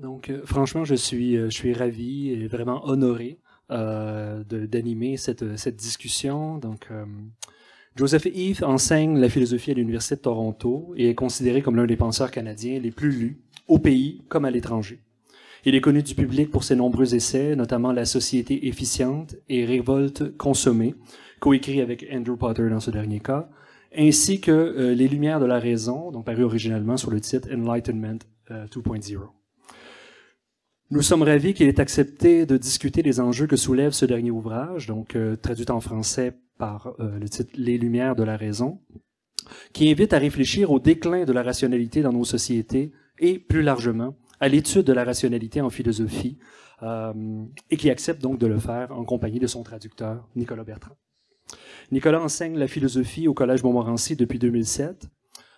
Donc, euh, franchement, je suis, euh, je suis ravi et vraiment honoré euh, d'animer cette, cette, discussion. Donc, Joseph Heath enseigne la philosophie à l'Université de Toronto et est considéré comme l'un des penseurs canadiens les plus lus au pays comme à l'étranger. Il est connu du public pour ses nombreux essais, notamment La société efficiente et Révolte consommée, coécrit avec Andrew Potter dans ce dernier cas, ainsi que Les Lumières de la raison, donc paru originalement sur le titre Enlightenment 2.0. Nous sommes ravis qu'il ait accepté de discuter des enjeux que soulève ce dernier ouvrage, donc euh, traduit en français par euh, le titre Les Lumières de la raison, qui invite à réfléchir au déclin de la rationalité dans nos sociétés et plus largement à l'étude de la rationalité en philosophie, euh, et qui accepte donc de le faire en compagnie de son traducteur, Nicolas Bertrand. Nicolas enseigne la philosophie au Collège Montmorency depuis 2007.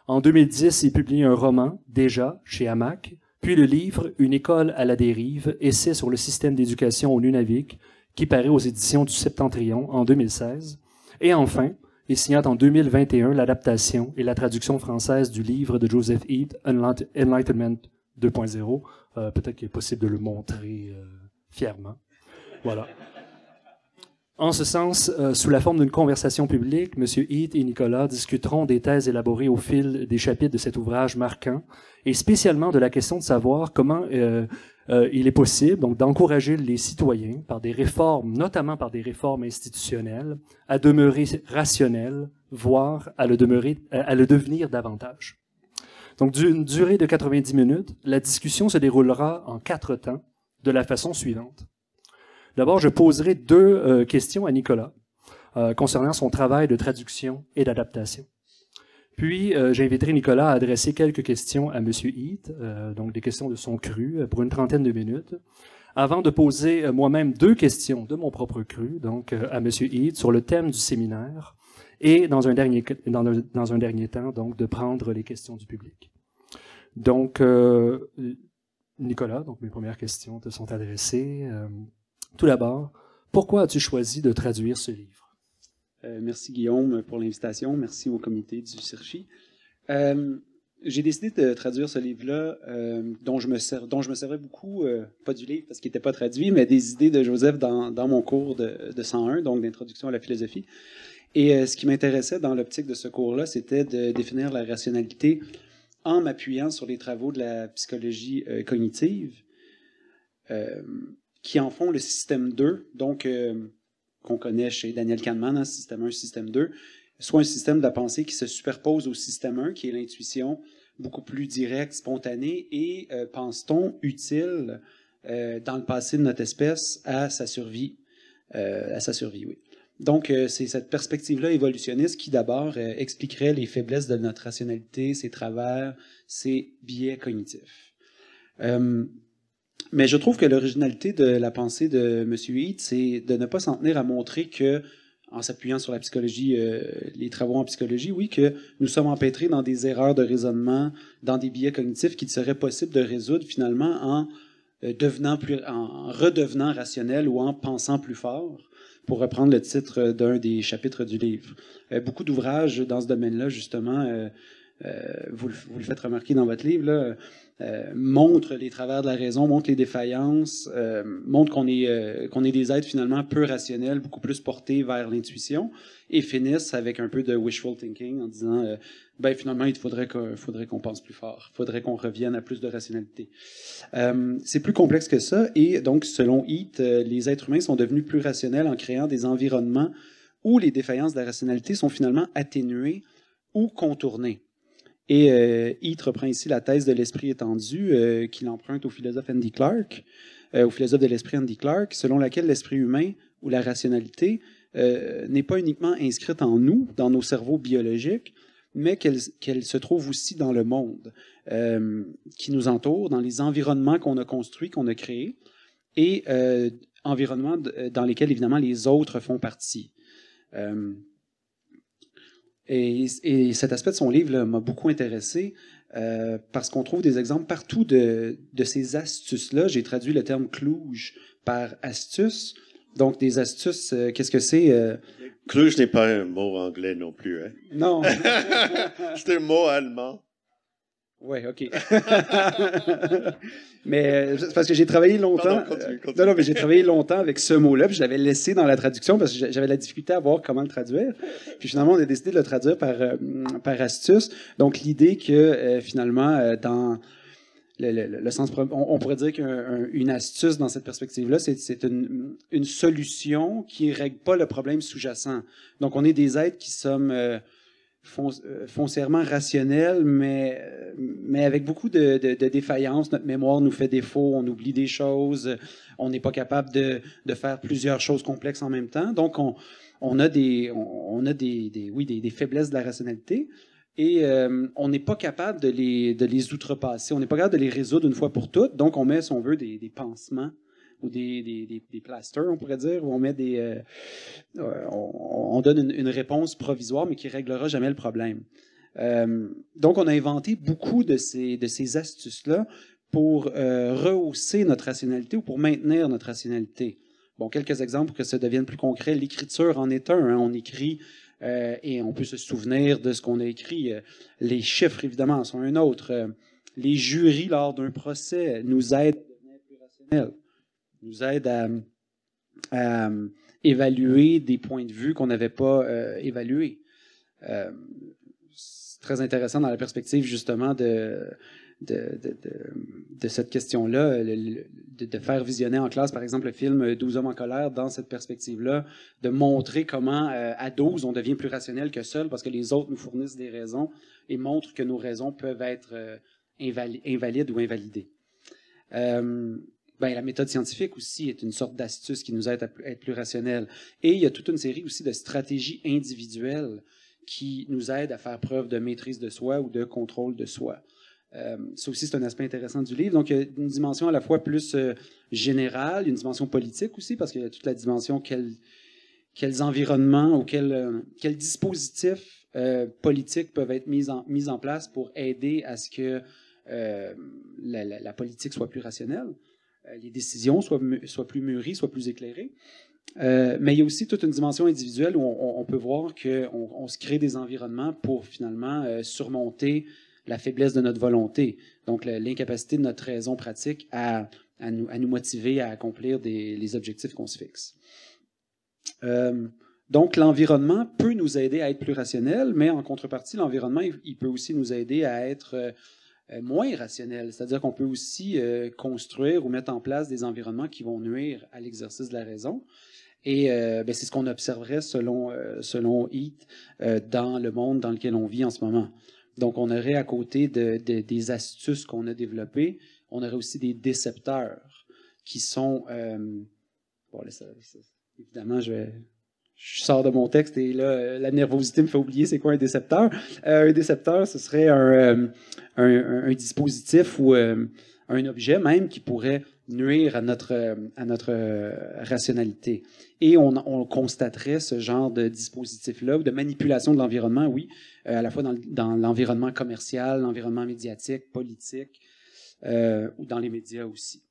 En 2010, il publie un roman, déjà, chez Hamac, puis le livre Une école à la dérive, essai sur le système d'éducation au Nunavik, qui paraît aux éditions du Septentrion en 2016. Et enfin, il signe en 2021 l'adaptation et la traduction française du livre de Joseph Heath, Enlightenment 2.0. Euh, peut-être qu'il est possible de le montrer euh, fièrement. Voilà. En ce sens, euh, sous la forme d'une conversation publique, M. Heath et Nicolas discuteront des thèses élaborées au fil des chapitres de cet ouvrage marquant, et spécialement de la question de savoir comment euh, euh, il est possible donc d'encourager les citoyens par des réformes, notamment par des réformes institutionnelles, à demeurer rationnels, voire à le, demeurer, à le devenir davantage. Donc, d'une durée de 90 minutes, la discussion se déroulera en quatre temps de la façon suivante. D'abord, je poserai deux euh, questions à Nicolas euh, concernant son travail de traduction et d'adaptation. Puis, euh, j'inviterai Nicolas à adresser quelques questions à M. Heath, donc des questions de son cru, pour une trentaine de minutes, avant de poser moi-même deux questions de mon propre cru, donc à M. Heath, sur le thème du séminaire, et dans un dernier, dans un dernier temps, donc, de prendre les questions du public. Donc, Nicolas, donc mes premières questions te sont adressées. Tout d'abord, pourquoi as-tu choisi de traduire ce livre? Euh, merci Guillaume pour l'invitation. Merci au comité du CIRCHI. Euh, j'ai décidé de traduire ce livre-là, euh, dont, je me dont je me servais beaucoup, pas du livre parce qu'il n'était pas traduit, mais des idées de Joseph dans, mon cours de, de 101, donc d'introduction à la philosophie. Et ce qui m'intéressait dans l'optique de ce cours-là, c'était de définir la rationalité en m'appuyant sur les travaux de la psychologie cognitive qui en font le système 2, donc euh, qu'on connaît chez Daniel Kahneman, hein, un système 1, système 2, soit un système de la pensée qui se superpose au système 1, qui est l'intuition beaucoup plus directe, spontanée et, euh, pense-t-on, utile euh, dans le passé de notre espèce à sa survie. à sa survie, Donc, c'est cette perspective-là évolutionniste qui, d'abord, expliquerait les faiblesses de notre rationalité, ses travers, ses biais cognitifs. Mais je trouve que l'originalité de la pensée de M. Heath, c'est de ne pas s'en tenir à montrer que, en s'appuyant sur la psychologie, euh, les travaux en psychologie, oui, que nous sommes empêtrés dans des erreurs de raisonnement, dans des biais cognitifs qu'il serait possible de résoudre finalement en euh, devenant plus, en redevenant rationnel ou en pensant plus fort, pour reprendre le titre euh, d'un des chapitres du livre. beaucoup d'ouvrages dans ce domaine-là, justement, vous, le, vous, le faites remarquer dans votre livre, là, euh, montre les travers de la raison, montre les défaillances, euh, montre qu'on est, euh, qu'on est des êtres finalement peu rationnels, beaucoup plus portés vers l'intuition, et finissent avec un peu de wishful thinking en disant ben finalement il faudrait qu'on faudrait qu'on pense plus fort, il faudrait qu'on revienne à plus de rationalité. c'est plus complexe que ça, et donc selon Heath, les êtres humains sont devenus plus rationnels en créant des environnements où les défaillances de la rationalité sont finalement atténuées ou contournées. Et euh, Heath reprend ici la thèse de l'esprit étendu euh, qu'il emprunte au philosophe Andy Clark, euh, au philosophe de l'esprit Andy Clark, selon laquelle l'esprit humain ou la rationalité euh, n'est pas uniquement inscrite en nous, dans nos cerveaux biologiques, mais qu'elle se trouve aussi dans le monde qui nous entoure, dans les environnements qu'on a construits, qu'on a créés, et environnements dans lesquels évidemment les autres font partie. Et, cet aspect de son livre m'a beaucoup intéressé euh, parce qu'on trouve des exemples partout de, ces astuces-là. J'ai traduit le terme clouge par astuce. Donc, des astuces, euh, qu'est-ce que c'est? Euh? n'est pas un mot anglais non plus. Hein? Non. c'est un mot allemand. Oui, OK. mais euh, parce que j'ai travaillé longtemps. Euh, non, non, mais j'ai travaillé longtemps avec ce mot-là, puis je l'avais laissé dans la traduction parce que j'avais la difficulté à voir comment le traduire. Puis finalement, on a décidé de le traduire par, euh, par astuce. Donc, l'idée que finalement, dans. Le, sens, on, pourrait dire qu'une astuce dans cette perspective-là, c'est une, une, solution qui ne règle pas le problème sous-jacent. Donc, on est des êtres qui sommes euh, foncièrement rationnel, mais, mais avec beaucoup de, de, défaillances. Notre mémoire nous fait défaut, on oublie des choses, on n'est pas capable de, de, faire plusieurs choses complexes en même temps. Donc, on, on a, des, on, a des, des oui, des, des, faiblesses de la rationalité et euh, on n'est pas capable de les, de les outrepasser. On n'est pas capable de les résoudre une fois pour toutes. Donc, on met, si on veut, des, des pansements ou des, des, des, plasters, on pourrait dire, où on met des. Euh, euh, on, donne une, réponse provisoire, mais qui réglera jamais le problème. Euh, donc, on a inventé beaucoup de ces, de ces astuces-là pour rehausser notre rationalité ou pour maintenir notre rationalité. Bon, quelques exemples pour que ça devienne plus concret. L'écriture en est un. Hein. on écrit et on peut se souvenir de ce qu'on a écrit. Les chiffres, évidemment, sont un autre. Les jurys, lors d'un procès, nous aident à devenir plus rationnels nous aide à, euh, évaluer des points de vue qu'on n'avait pas euh, évalués. Euh, c'est très intéressant dans la perspective justement de, de, de, cette question-là, de, faire visionner en classe, par exemple, le film 12 hommes en colère dans cette perspective-là, de montrer comment à 12, on devient plus rationnel que seul parce que les autres nous fournissent des raisons et montrent que nos raisons peuvent être invalides ou invalidées. Ben, la méthode scientifique aussi est une sorte d'astuce qui nous aide à être plus rationnel. Et il y a toute une série aussi de stratégies individuelles qui nous aident à faire preuve de maîtrise de soi ou de contrôle de soi. Euh, ça aussi, c'est un aspect intéressant du livre. Donc, il y a une dimension à la fois plus euh, générale, une dimension politique aussi, parce qu'il y a toute la dimension quels environnements ou quels euh, dispositifs euh, politiques peuvent être mis en, en place pour aider à ce que la, politique soit plus rationnelle. Euh, les décisions soient, plus mûries, soient plus éclairées. Euh, mais il y a aussi toute une dimension individuelle où on, peut voir qu'on on se crée des environnements pour finalement euh, surmonter la faiblesse de notre volonté, donc l'incapacité de notre raison pratique à, nous, motiver à accomplir les objectifs qu'on se fixe. donc l'environnement peut nous aider à être plus rationnel, mais en contrepartie, l'environnement, il peut aussi nous aider à être euh, moins rationnel. C'est-à-dire qu'on peut aussi euh, construire ou mettre en place des environnements qui vont nuire à l'exercice de la raison. Et euh, ben, c'est ce qu'on observerait selon, selon Heath dans le monde dans lequel on vit en ce moment. Donc, on aurait à côté de, des astuces qu'on a développées, on aurait aussi des décepteurs qui sont... bon, évidemment, je vais je sors de mon texte et là, euh, la nervosité me fait oublier c'est quoi un décepteur. Euh, un décepteur, ce serait un, euh, dispositif ou un objet même qui pourrait nuire à notre, rationalité. Et on, constaterait ce genre de dispositif-là, ou de manipulation de l'environnement, oui, à la fois dans, l'environnement commercial, l'environnement médiatique, politique, ou dans les médias aussi.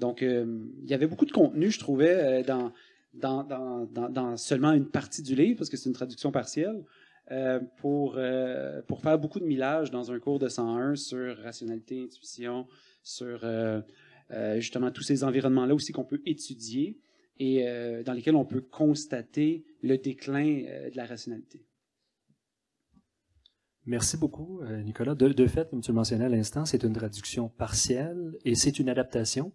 Donc, il y avait beaucoup de contenu, je trouvais, dans dans, seulement une partie du livre, parce que c'est une traduction partielle, euh, pour, euh, pour faire beaucoup de millages dans un cours de 101 sur rationalité, intuition, sur euh, justement tous ces environnements-là aussi qu'on peut étudier et dans lesquels on peut constater le déclin de la rationalité. Merci beaucoup, Nicolas. De, de fait, comme tu le mentionnais à l'instant, c'est une traduction partielle et c'est une adaptation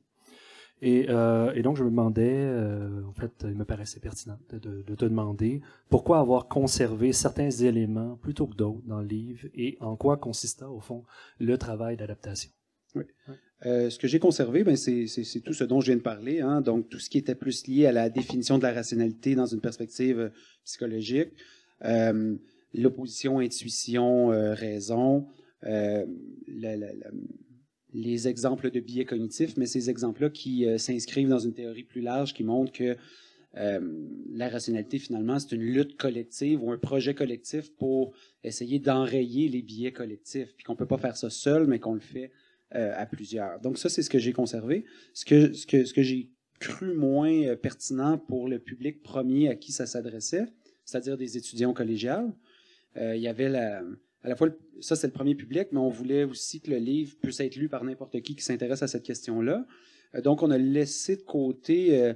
euh, et, donc, je me demandais, euh, en fait, il me paraissait pertinent de, te demander pourquoi avoir conservé certains éléments plutôt que d'autres dans le livre et en quoi consista, au fond, le travail d'adaptation. Oui. Euh, ce que j'ai conservé, ben, c'est tout ce dont je viens de parler, hein. donc tout ce qui était plus lié à la définition de la rationalité dans une perspective psychologique, l'opposition intuition-raison, la les exemples de biais cognitifs, mais ces exemples-là qui euh, s'inscrivent dans une théorie plus large qui montre que euh, la rationalité, finalement, c'est une lutte collective ou un projet collectif pour essayer d'enrayer les biais collectifs, puis qu'on ne peut pas faire ça seul, mais qu'on le fait euh, à plusieurs. Donc ça, c'est ce que j'ai conservé. Ce que, ce que, ce que j'ai cru moins pertinent pour le public premier à qui ça s'adressait, c'est-à-dire des étudiants collégiales, il y avait la, à la fois, ça c'est le premier public, mais on voulait aussi que le livre puisse être lu par n'importe qui qui s'intéresse à cette question-là. Euh, donc, on a laissé de côté euh,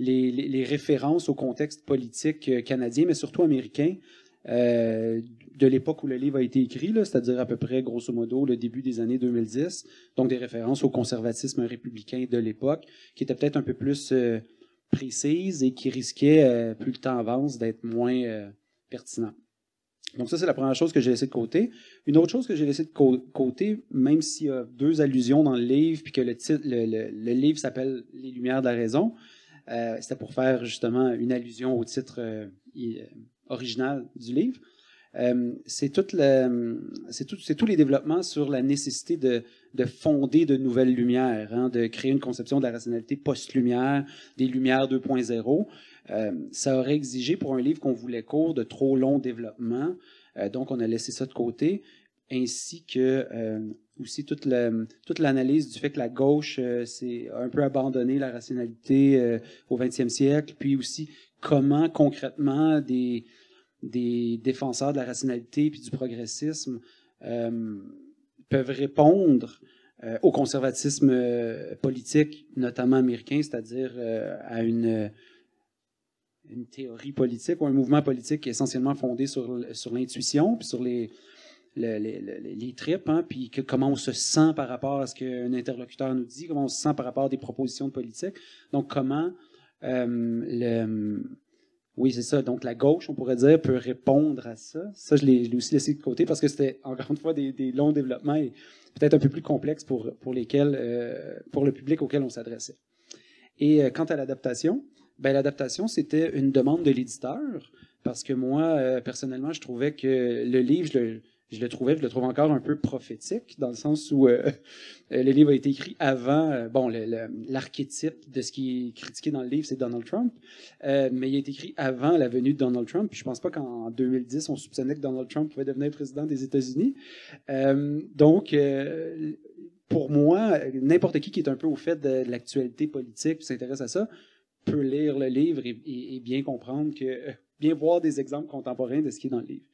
les, références au contexte politique euh, canadien, mais surtout américain. de l'époque où le livre a été écrit, c'est-à-dire à peu près, grosso modo, le début des années 2010, donc des références au conservatisme républicain de l'époque, qui était peut-être un peu plus précise et qui risquait, plus le temps avance, d'être moins pertinent. Donc ça, c'est la première chose que j'ai laissée de côté. Une autre chose que j'ai laissée de côté, même s'il y a deux allusions dans le livre, puis que le, le, le, livre s'appelle Les Lumières de la Raison, euh, c'était pour faire justement une allusion au titre euh, euh, original du livre. Euh, c'est tous les développements sur la nécessité de, de fonder de nouvelles lumières, hein, de créer une conception de la rationalité post-lumière, des lumières 2.0. Euh, ça aurait exigé pour un livre qu'on voulait court de trop long développement, euh, donc, on a laissé ça de côté, ainsi que euh, aussi toute, toute l'analyse du fait que la gauche s'est un peu abandonné la rationalité au 20e siècle, puis aussi comment concrètement des, des défenseurs de la rationalité puis du progressisme peuvent répondre au conservatisme politique, notamment américain, c'est-à-dire à une une théorie politique ou un mouvement politique essentiellement fondé sur, sur l'intuition, puis sur les, les, tripes, hein, puis que, comment on se sent par rapport à ce qu'un interlocuteur nous dit, comment on se sent par rapport à des propositions de politique. Donc, comment euh, le. Oui, c'est ça. Donc, la gauche, on pourrait dire, peut répondre à ça. Ça, je l'ai aussi laissé de côté parce que c'était, encore une fois, des, des longs développements et peut-être un peu plus complexes pour, pour, lesquels, euh, pour le public auquel on s'adressait. Et euh, quant à l'adaptation, ben, l'adaptation, c'était une demande de l'éditeur, parce que moi, euh, personnellement, je trouvais que le livre, je le, trouvais, je le trouve encore un peu prophétique, dans le sens où euh, le livre a été écrit avant, euh, bon, l'archétype de ce qui est critiqué dans le livre, c'est Donald Trump, mais il a été écrit avant la venue de Donald Trump, puis je pense pas qu'en 2010, on soupçonnait que Donald Trump pouvait devenir président des États-Unis. donc, pour moi, n'importe qui qui est un peu au fait de l'actualité politique, s'intéresse à ça, peut lire le livre et, bien comprendre que, euh, bien voir des exemples contemporains de ce qui est dans le livre.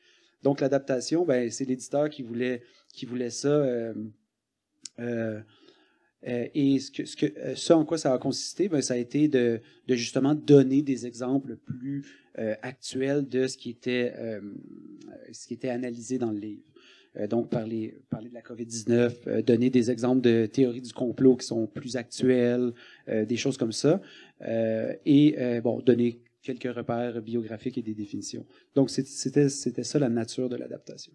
Donc l'adaptation, ben, c'est l'éditeur qui voulait, qui voulait ça. Euh, euh, et ce, que, ce, que, en quoi ça a consisté, ben, ça a été de, justement donner des exemples plus actuels de ce qui était, ce qui était analysé dans le livre. Euh, donc parler, parler de la COVID-19, euh, donner des exemples de théories du complot qui sont plus actuelles, euh, des choses comme ça, et donner quelques repères biographiques et des définitions. Donc c'était ça la nature de l'adaptation.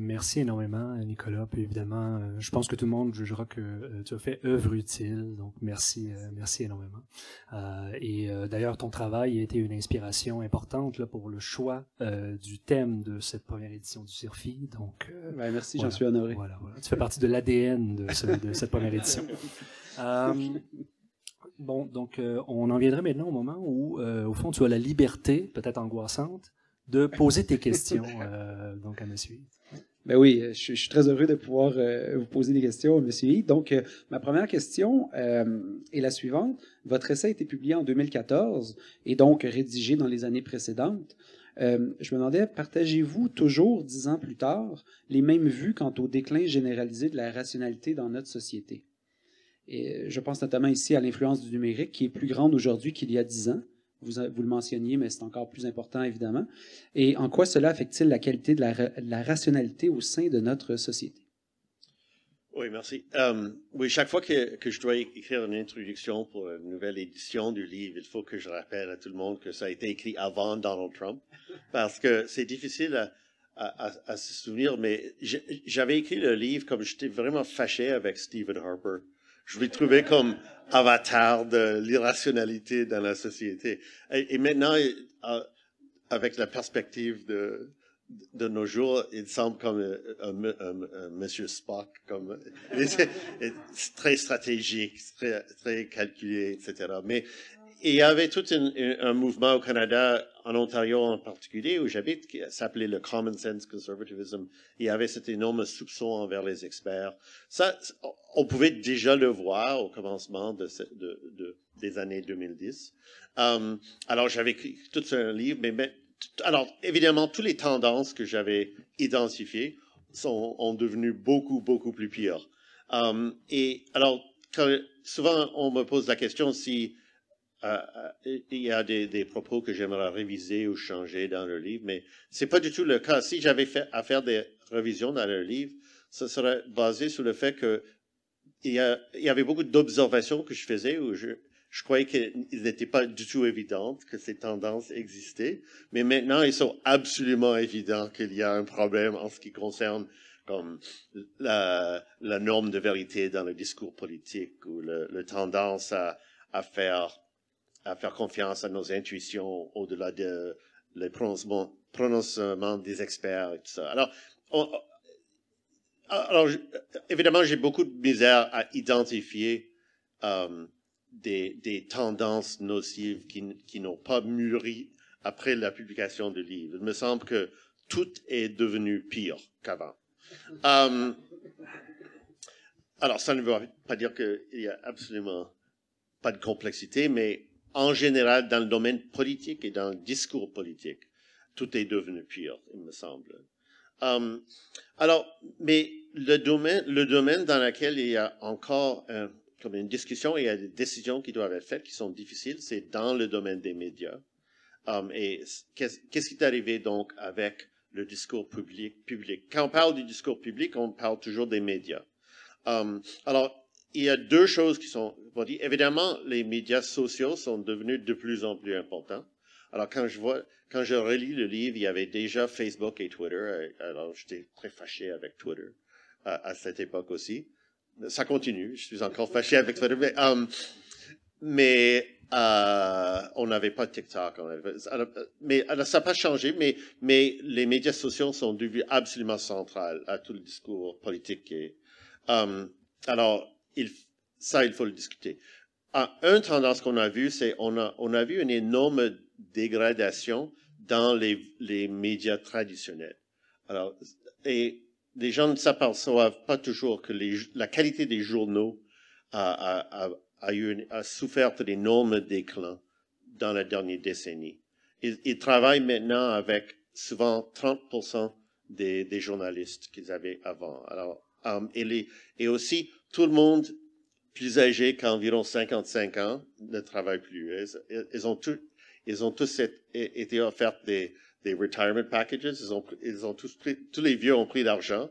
Merci énormément, Nicolas. Puis évidemment, euh, je pense que tout le monde jugera que euh, tu as fait œuvre utile. Donc, merci, euh, merci énormément. et d'ailleurs, ton travail a été une inspiration importante pour le choix du thème de cette première édition du CIRFI. Donc, ben, merci, j'en suis honoré. Tu fais partie de l'ADN de, cette première édition. bon, donc, on en viendrait maintenant au moment où, au fond, tu as la liberté, peut-être angoissante, de poser tes questions donc à me suivre. Ben oui, euh, je, suis très heureux de pouvoir euh, vous poser des questions, Monsieur Yi. Donc, euh, ma première question est la suivante. Votre essai a été publié en 2014 et donc rédigé dans les années précédentes. je me demandais, partagez-vous toujours, dix ans plus tard, les mêmes vues quant au déclin généralisé de la rationalité dans notre société? Et je pense notamment ici à l'influence du numérique qui est plus grande aujourd'hui qu'il y a dix ans vous, le mentionniez, mais c'est encore plus important, évidemment. Et en quoi cela affecte-t-il la qualité de la, rationalité au sein de notre société? Oui, merci. Euh, oui, chaque fois que, je dois écrire une introduction pour une nouvelle édition du livre, il faut que je rappelle à tout le monde que ça a été écrit avant Donald Trump, parce que c'est difficile à, à, se souvenir, mais j'avais écrit le livre comme j'étais vraiment fâché avec Stephen Harper je l'ai trouvé comme avatar de l'irrationalité dans la société. Et, maintenant, ah, avec la perspective de, de nos jours, il semble comme euh, un, Monsieur Spock, comme très stratégique, très, très calculé, etc. Mais il y avait tout un, un mouvement au Canada, en Ontario en particulier, où j'habite, qui s'appelait le Common Sense Conservatism. Il y avait cet énorme soupçon envers les experts. Ça, on pouvait déjà le voir au commencement de, de, des années 2010. Hum, alors, j'avais écrit tout un livre, mais, mais alors, évidemment, toutes les tendances que j'avais identifiées sont, ont devenu beaucoup, beaucoup plus pires. Hum, et alors, souvent, on me pose la question si euh, euh, il y a des, des propos que j'aimerais réviser ou changer dans le livre, mais c'est pas du tout le cas. Si j'avais fait à faire des révisions dans le livre, ce serait basé sur le fait que il y, avait beaucoup d'observations que je faisais où je, je croyais qu'elles n'étaient pas du tout évidentes, que ces tendances existaient, mais maintenant ils sont absolument évidents qu'il y a un problème en ce qui concerne comme la, la norme de vérité dans le discours politique ou la tendance à, à faire à faire confiance à nos intuitions au-delà de les prononcements, des experts et ça. Alors, alors évidemment, j'ai beaucoup de misère à identifier euh, des, tendances nocives qui, n'ont pas mûri après la publication du livre. Il me semble que tout est devenu pire qu'avant. Euh, alors, ça ne veut pas dire qu'il n'y a absolument pas de complexité, mais en général dans le domaine politique et dans le discours politique. Tout est devenu pire, il me semble. Hum, alors, mais le domaine, le domaine dans lequel il y a encore euh, comme une discussion et il y a des décisions qui doivent être faites qui sont difficiles, c'est dans le domaine des médias. Hum, et qu'est-ce qui est arrivé donc avec le discours public, public? Quand on parle du discours public, on parle toujours des médias. Hum, alors, il y a deux choses qui sont Évidemment, les médias sociaux sont devenus de plus en plus importants. Alors, quand je vois, quand je relis le livre, il y avait déjà Facebook et Twitter. Euh, alors, j'étais très fâché avec Twitter à, cette époque aussi. Ça continue. Je suis encore fâché avec Twitter. Mais, euh, euh, on n'avait pas TikTok. mais ça n'a pas changé. Mais, mais les médias sociaux sont devenus absolument centrales à tout le discours politique. Et, alors, il ça, il faut le discuter. Un une tendance qu'on a vue, c'est on a, on a vu une énorme dégradation dans les, les médias traditionnels. Alors, et les gens ne s'aperçoivent pas toujours que les, la qualité des journaux a, a, a, a, une, a souffert d'énormes déclins déclin dans la dernière décennie. Ils, ils travaillent maintenant avec souvent 30% des, des journalistes qu'ils avaient avant. Alors, euh, et, les, et aussi, tout le monde plus âgés environ 55 ans ne travaillent plus. Ils, ont tous, été offerts des, retirement packages. Ils ont, tous tous les vieux ont pris l'argent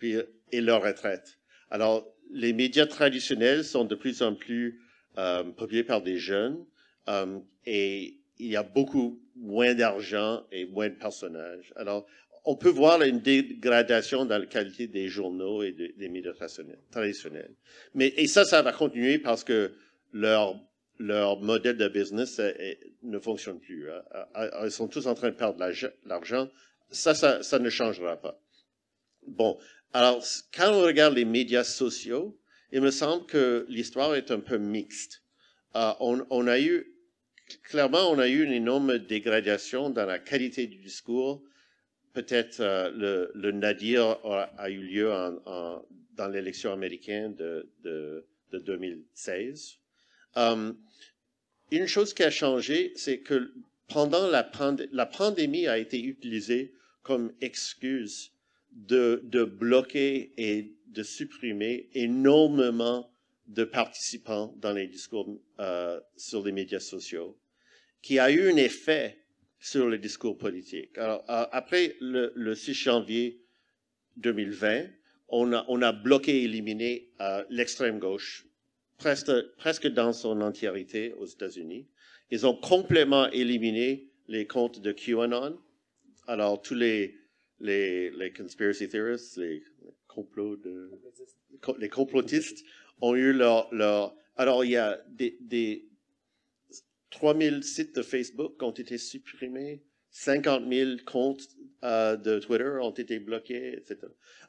et leur retraite. Alors, les médias traditionnels sont de plus en plus euh, par des jeunes euh, et il y a beaucoup moins d'argent et moins de personnages. Alors, on peut voir une dégradation dans la qualité des journaux et des médias traditionnels. Mais, et ça, ça va continuer parce que leur, leur modèle de business ne fonctionne plus. Hein. Ah, ah, ah, ils sont tous en train de perdre l'argent. Ça, ça, ne changera pas. Bon, alors quand on regarde les médias sociaux, il me semble que l'histoire est un peu mixte. on a eu, clairement, on a eu une énorme dégradation dans la qualité du discours, peut-être euh, le, le, nadir a, eu lieu en, en, dans l'élection américaine de, de, de 2016. Hum, une chose qui a changé, c'est que pendant la, la, pandémie a été utilisée comme excuse de, de, bloquer et de supprimer énormément de participants dans les discours euh, sur les médias sociaux, qui a eu un effet sur les discours politiques. Alors, euh, après le, le 6 janvier 2020, on a, on a bloqué, éliminé euh, l'extrême gauche presque, presque dans son entièreté aux États-Unis. Ils ont complètement éliminé les comptes de QAnon. Alors, tous les, les, les conspiracy theorists, les, complots de, les complotistes ont eu leur, leur alors, il y a des, des, 3000 sites de Facebook ont été supprimés, 50 000 comptes euh, de Twitter ont été bloqués, etc.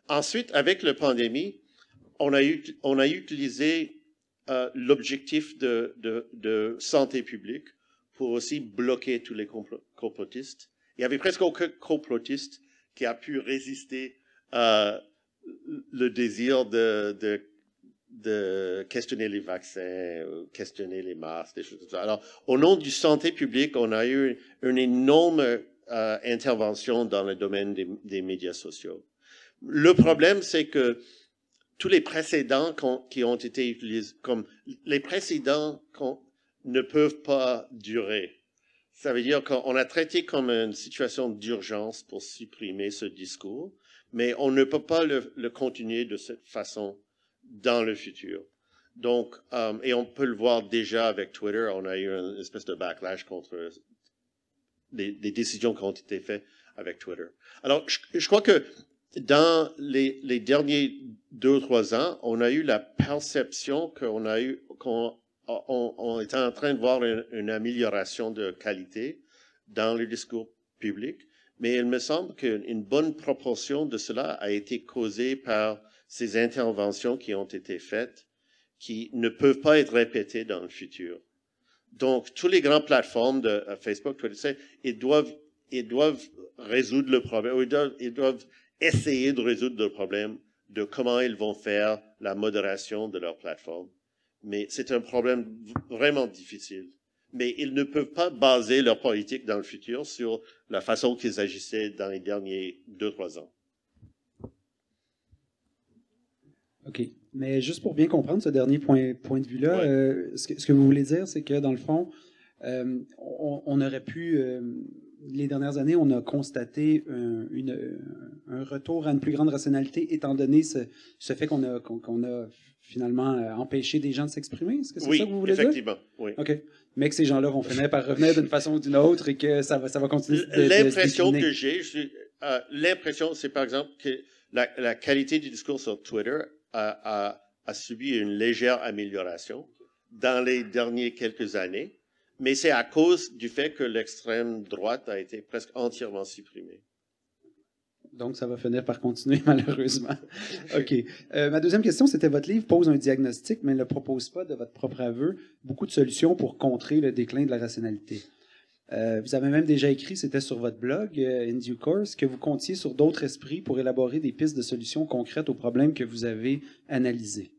Ensuite, avec la pandémie, on a, eu, on a utilisé euh, l'objectif de, de, de, santé publique pour aussi bloquer tous les complotistes. Il y avait presque aucun complotiste qui a pu résister euh, le désir de, de de questionner les vaccins, euh, questionner les masques, des choses comme ça. Alors, au nom du santé publique, on a eu une énorme euh, intervention dans le domaine des, médias sociaux. Le problème, c'est que tous les précédents qui ont été utilisés, comme les précédents ne peuvent pas durer. Ça veut dire qu'on a traité comme une situation d'urgence pour supprimer ce discours, mais on ne peut pas le continuer de cette façon dans le futur. Donc, euh, et on peut le voir déjà avec Twitter, on a eu une espèce de backlash contre des, décisions qui ont été faites avec Twitter. Alors, je, crois que dans les, derniers deux ou trois ans, on a eu la perception qu'on a eu, qu'on on, était en train de voir une, amélioration de qualité dans le discours public, mais il me semble qu'une bonne proportion de cela a été causée par ces interventions qui ont été faites qui ne peuvent pas être répétées dans le futur. Donc, tous les grandes plateformes de euh, Facebook, Twitter, ils doivent, ils doivent résoudre le problème, ils doivent, ils doivent essayer de résoudre le problème de comment ils vont faire la modération de leur plateforme. Mais c'est un problème vraiment difficile. Mais ils ne peuvent pas baser leur politique dans le futur sur la façon qu'ils agissaient dans les derniers deux, trois ans. OK. Mais juste pour bien comprendre ce dernier point, point de vue-là, euh, ce, que, vous voulez dire, c'est que dans le fond, euh, on, aurait pu, euh, les dernières années, on a constaté un, une, un, retour à une plus grande rationalité, étant donné ce, fait qu'on a, qu'on, a finalement empêché des gens de s'exprimer. Est-ce que c'est ça que vous voulez effectivement, dire? Oui, OK. Mais que ces gens-là vont finir par revenir d'une façon ou d'une autre et que ça va, ça va continuer. L'impression que j'ai, l'impression, c'est par exemple que la, la qualité du discours sur Twitter a, subi une légère amélioration dans les dernières quelques années, mais c'est à cause du fait que l'extrême droite a été presque entièrement supprimée. Donc, ça va finir par continuer, malheureusement. OK. Euh, ma deuxième question, c'était votre livre pose un diagnostic, mais ne propose pas de votre propre aveu. Beaucoup de solutions pour contrer le déclin de la rationalité. Euh, vous avez même déjà écrit, c'était sur votre blog, euh, in due course, que vous comptiez sur d'autres esprits pour élaborer des pistes de solutions concrètes aux problèmes que vous avez analysés.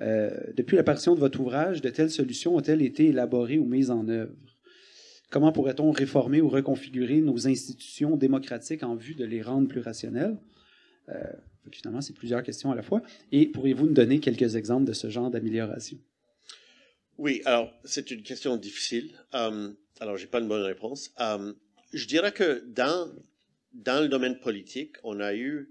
Euh, depuis l'apparition de votre ouvrage, de telles solutions ont-elles été élaborées ou mises en œuvre? Comment pourrait-on réformer ou reconfigurer nos institutions démocratiques en vue de les rendre plus rationnelles? Euh, finalement, c'est plusieurs questions à la fois. Et pourriez-vous nous donner quelques exemples de ce genre d'amélioration? Oui, alors c'est une question difficile. Euh, alors, j'ai pas une bonne réponse. Euh, je dirais que dans, dans le domaine politique, on a eu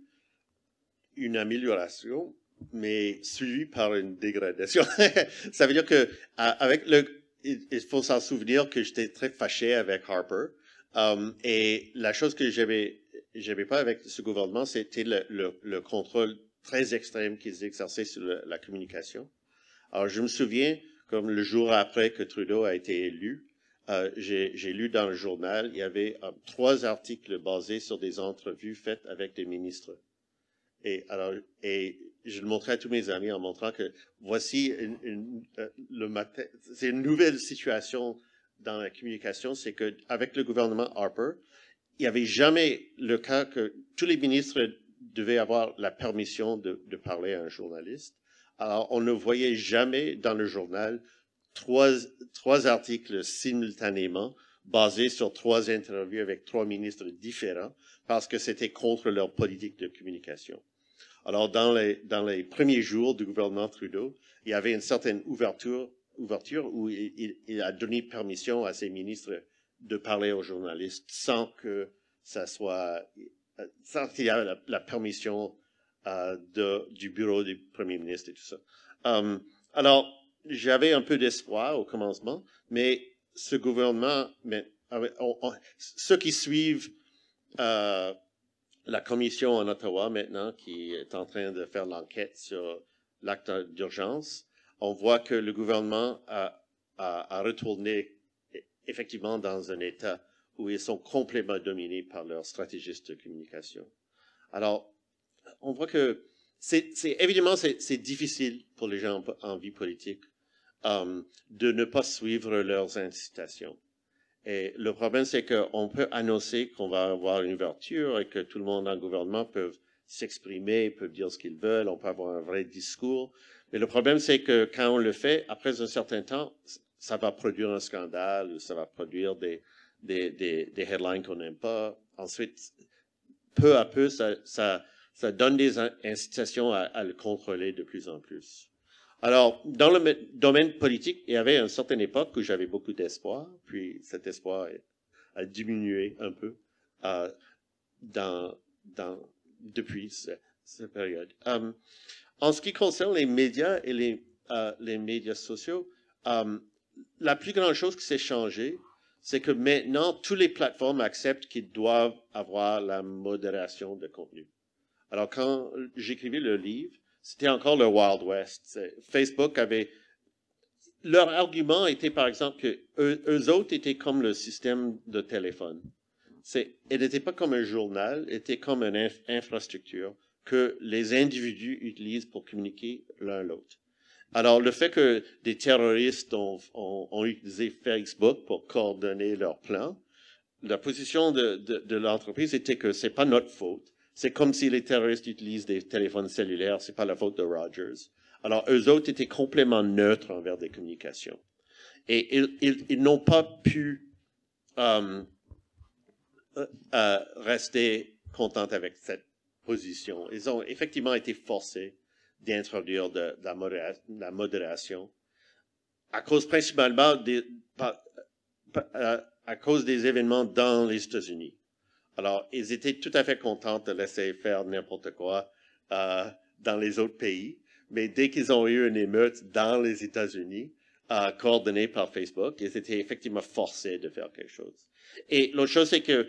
une amélioration, mais suivie par une dégradation. Ça veut dire que avec le, il faut s'en souvenir que j'étais très fâché avec Harper. Euh, et la chose que j'avais j'avais pas avec ce gouvernement, c'était le, le, contrôle très extrême qu'ils exerçaient sur la communication. Alors, je me souviens, comme le jour après que Trudeau a été élu, euh, j'ai lu dans le journal, il y avait euh, trois articles basés sur des entrevues faites avec des ministres. Et alors, et je le montrais à tous mes amis en montrant que voici une, euh, le c'est une nouvelle situation dans la communication, c'est que avec le gouvernement Harper, il n'y avait jamais le cas que tous les ministres devaient avoir la permission de, de parler à un journaliste. Alors, on ne voyait jamais dans le journal trois, trois articles simultanément basés sur trois interviews avec trois ministres différents parce que c'était contre leur politique de communication. Alors, dans les, dans les premiers jours du gouvernement Trudeau, il y avait une certaine ouverture, ouverture où il, a donné permission à ses ministres de parler aux journalistes sans que ça soit, sans qu'il y ait la, permission euh, de, du bureau du premier ministre et tout ça. Euh, alors, j'avais un peu d'espoir au commencement, mais ce gouvernement, mais, ah ceux qui suivent euh, la commission en Ottawa maintenant, qui est en train de faire l'enquête sur l'acte d'urgence, on voit que le gouvernement a, a, a, retourné e, effectivement dans un état où ils sont complètement dominés par leurs stratégistes de communication. Alors, on voit que c'est évidemment c'est difficile pour les gens en vie politique euh, de ne pas suivre leurs incitations. Et le problème, c'est qu'on peut annoncer qu'on va avoir une ouverture et que tout le monde dans le gouvernement peut s'exprimer, peut dire ce qu'ils veulent, on peut avoir un vrai discours. Mais le problème, c'est que quand on le fait, après un certain temps, ça va produire un scandale ou ça va produire des, des, des, headlines qu'on n'aime pas. Ensuite, peu à peu, ça, ça, donne des incitations à le contrôler de plus en plus. Alors, dans le domaine politique, il y avait une certaine époque où j'avais beaucoup d'espoir, puis cet espoir a diminué un peu euh, dans, dans, depuis cette période. Euh, en ce qui concerne les médias et les, euh, les médias sociaux, euh, la plus grande chose qui s'est changée, c'est que maintenant, toutes les plateformes acceptent qu'ils doivent avoir la modération de contenu. Alors, quand j'écrivais le livre, c'était encore le Wild West. Facebook avait... Leur argument était, par exemple, que eux, autres étaient comme le système de téléphone. Elle n'était pas comme un journal, elle était comme une infrastructure que les individus utilisent pour communiquer l'un l'autre. Alors, le fait que des terroristes ont, utilisé Facebook pour coordonner leur plans, la position de, de l'entreprise était que c'est pas notre faute. C'est comme si les terroristes utilisent des téléphones cellulaires, c'est pas la faute de Rogers. Alors, eux autres étaient complètement neutres envers des communications. Et ils, n'ont pas pu euh, euh, rester contents avec cette position. Ils ont effectivement été forcés d'introduire de, la la modération à cause principalement des, euh, à cause des événements dans les États-Unis. Alors, ils étaient tout à fait contents de laisser faire n'importe quoi euh, dans les autres pays, mais dès qu'ils ont eu une émeute dans les États-Unis, euh, coordonnée par Facebook, ils étaient effectivement forcés de faire quelque chose. Et l'autre chose, c'est que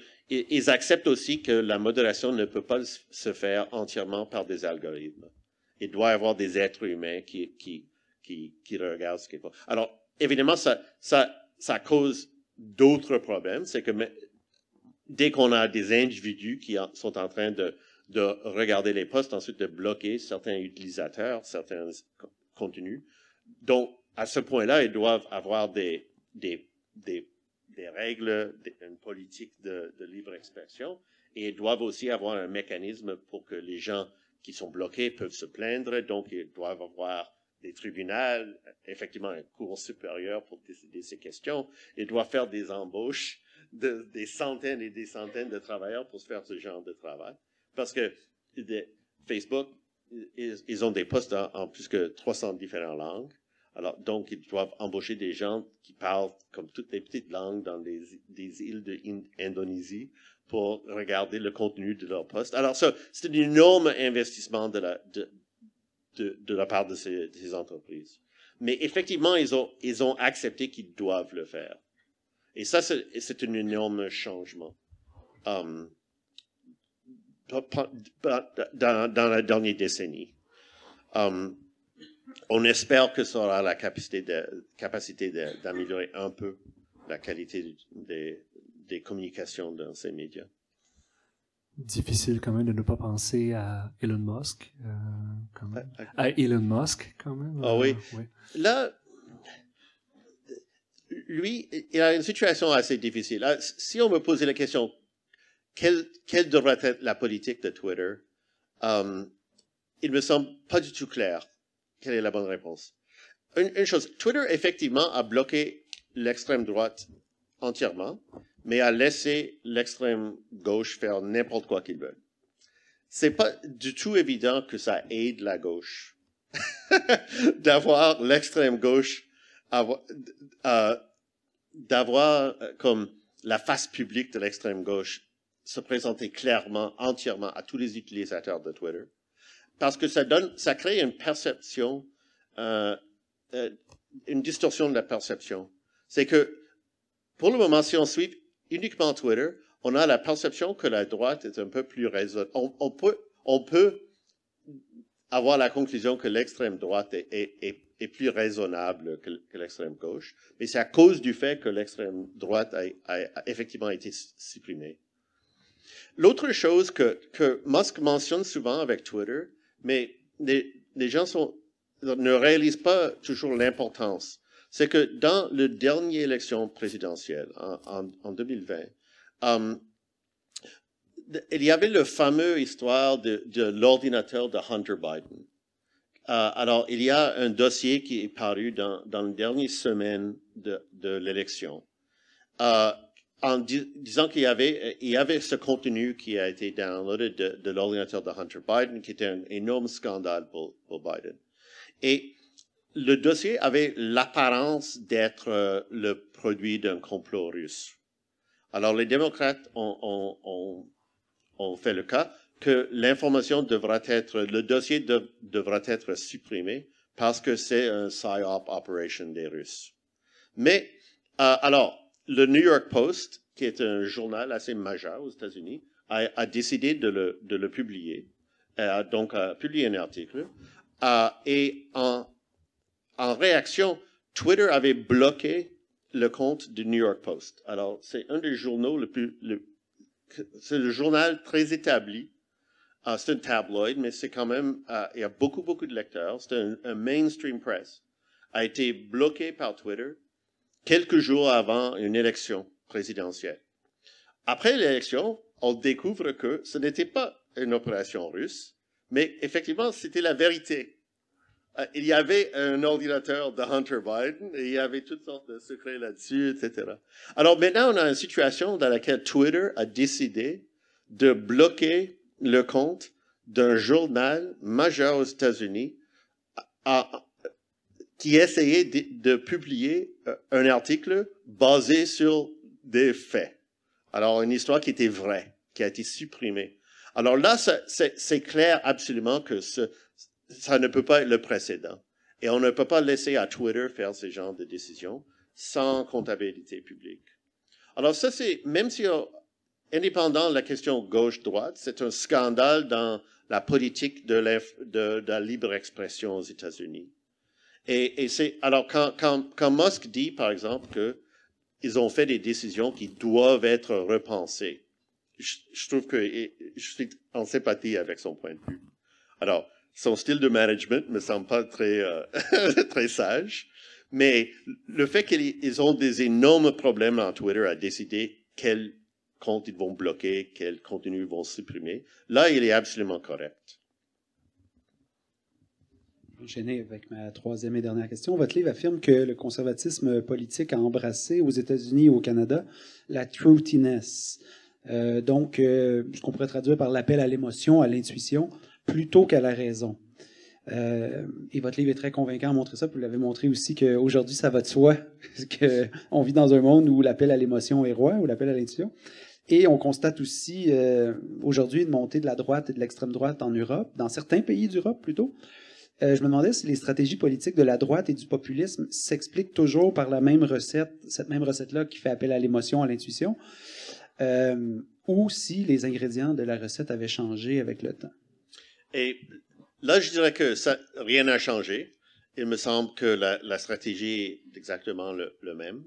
acceptent aussi que la modération ne peut pas se faire entièrement par des algorithmes. Il doit y avoir des êtres humains qui, qui, qui, qui regardent ce qu'ils font. Alors, évidemment, ça, ça, ça cause d'autres problèmes. C'est que dès qu'on a des individus qui sont en train de, de regarder les postes, ensuite de bloquer certains utilisateurs, certains contenus. Donc, à ce point-là, ils doivent avoir des, des, des, des règles, une politique de, de, libre expression, et ils doivent aussi avoir un mécanisme pour que les gens qui sont bloqués peuvent se plaindre, donc ils doivent avoir des tribunaux, effectivement un cours supérieur pour décider ces questions, ils doivent faire des embauches des centaines et des centaines de travailleurs pour se faire ce genre de travail. Parce que Facebook, ils, ont des postes en, plus que 300 différentes langues. Alors, donc, ils doivent embaucher des gens qui parlent comme toutes les petites langues dans les, des îles d'Indonésie pour regarder le contenu de leurs poste. Alors, c'est un énorme investissement de la, de, de, de la part de ces, de ces entreprises. Mais effectivement, ils ont, ils ont accepté qu'ils doivent le faire. Et ça, c'est un énorme changement. Hum, dans, la dernière décennie. Hum, on espère que ça aura la capacité d'améliorer un peu la qualité des, des communications dans ces médias difficile quand même de ne pas penser à Elon Musk. Euh, quand même. Euh, euh, à, Elon Musk, quand même. Ah oui. Là, lui, il a une situation assez difficile. Si on me posait la question, quelle, quelle devrait être la politique de Twitter, euh, il me semble pas du tout clair quelle est la bonne réponse. Une, chose, Twitter effectivement a bloqué l'extrême droite entièrement, mais a laissé l'extrême gauche faire n'importe quoi qu'il veut. C'est pas du tout évident que ça aide la gauche d'avoir l'extrême gauche avoir, euh, d'avoir euh, comme la face publique de l'extrême gauche se présenter clairement, entièrement à tous les utilisateurs de Twitter, parce que ça donne, ça crée une perception, euh, euh, une distorsion de la perception. C'est que pour le moment, si on suit uniquement Twitter, on a la perception que la droite est un peu plus raisonnable. On, peut, on peut avoir la conclusion que l'extrême droite est, est est plus raisonnable que, l'extrême gauche, mais c'est à cause du fait que l'extrême droite a, effectivement été supprimée. L'autre chose que, Musk mentionne souvent avec Twitter, mais les, gens sont, ne réalisent pas toujours l'importance, c'est que dans le dernier élection présidentielle, en, 2020, hum, il y avait le fameux histoire de, de l'ordinateur de Hunter Biden. Euh, alors, il y a un dossier qui est paru dans, dans les dernières semaines de, de l'élection, euh, en disant qu'il y avait, euh, y avait ce contenu qui a été downloadé de, de l'ordinateur de Hunter Biden, qui était un énorme scandale pour, pour Biden. Et le dossier avait l'apparence d'être le produit d'un complot russe. Alors les démocrates ont, ont, ont, ont fait le cas que l'information devra être, le dossier devra être supprimé parce que c'est un PSYOP operation des Russes. Mais, euh, alors, le New York Post, qui est un journal assez majeur aux États-Unis, a, a, décidé de le, de le publier, euh, donc a publié un article, euh, et en, en réaction, Twitter avait bloqué le compte du New York Post. Alors, c'est un des journaux le plus, le, c'est le journal très établi ah, c'est un tabloïd, mais c'est quand même, ah, il y a beaucoup, beaucoup de lecteurs. C'est un, mainstream press. A été bloqué par Twitter quelques jours avant une élection présidentielle. Après l'élection, on découvre que ce n'était pas une opération russe, mais effectivement, c'était la vérité. Ah, il y avait un ordinateur de Hunter Biden, et il y avait toutes sortes de secrets là-dessus, etc. Alors maintenant, on a une situation dans laquelle Twitter a décidé de bloquer le compte d'un journal majeur aux États-Unis qui essayait de, publier euh, un article basé sur des faits. Alors, une histoire qui était vraie, qui a été supprimée. Alors là, c'est clair absolument que ce, ça ne peut pas être le précédent. Et on ne peut pas laisser à Twitter faire ce genre de décision sans comptabilité publique. Alors ça, c'est, même si indépendant de la question gauche-droite, c'est un scandale dans la politique de, de la libre expression aux États-Unis. Et, c'est alors quand, quand, quand Musk dit, par exemple, que ils ont fait des décisions qui doivent être repensées, je, trouve que je suis en sympathie avec son point de vue. Alors, son style de management me semble pas très euh, très sage, mais le fait qu'ils ont des énormes problèmes en Twitter à décider quel compte ils vont bloquer, quels contenus ils vont supprimer. Là, il est absolument correct. Enchaîner avec ma troisième et dernière question. Votre livre affirme que le conservatisme politique a embrassé aux États-Unis et au Canada la truthiness. Euh, donc, euh, ce qu'on pourrait traduire par l'appel à l'émotion, à l'intuition, plutôt qu'à la raison. Euh, et votre livre est très convaincant à montrer ça. vous l'avez montré aussi qu'aujourd'hui, ça va de soi, qu'on vit dans un monde où l'appel à l'émotion est roi, ou l'appel à l'intuition. Et on constate aussi euh, aujourd'hui une montée de la droite et de l'extrême droite en Europe, dans certains pays d'Europe plutôt. Euh, je me demandais si les stratégies politiques de la droite et du populisme s'expliquent toujours par la même recette, cette même recette-là qui fait appel à l'émotion, à l'intuition, euh, ou si les ingrédients de la recette avaient changé avec le temps. Et là, je dirais que ça, rien n'a changé. Il me semble que la, stratégie est exactement le, même.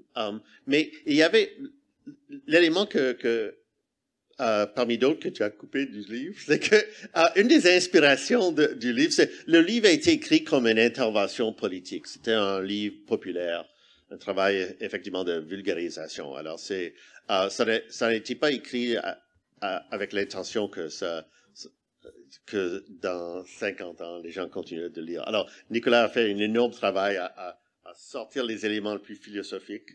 mais il y avait l'élément que, que euh, parmi d'autres que tu as coupé du livre, c'est que euh, une des inspirations du livre, c'est le livre a été écrit comme une intervention politique. C'était un livre populaire, un travail effectivement de vulgarisation. Alors c'est euh, ça n'était pas écrit avec l'intention que ça que dans 50 ans les gens continuent de lire. Alors Nicolas a fait un énorme travail à, à sortir les éléments les plus philosophiques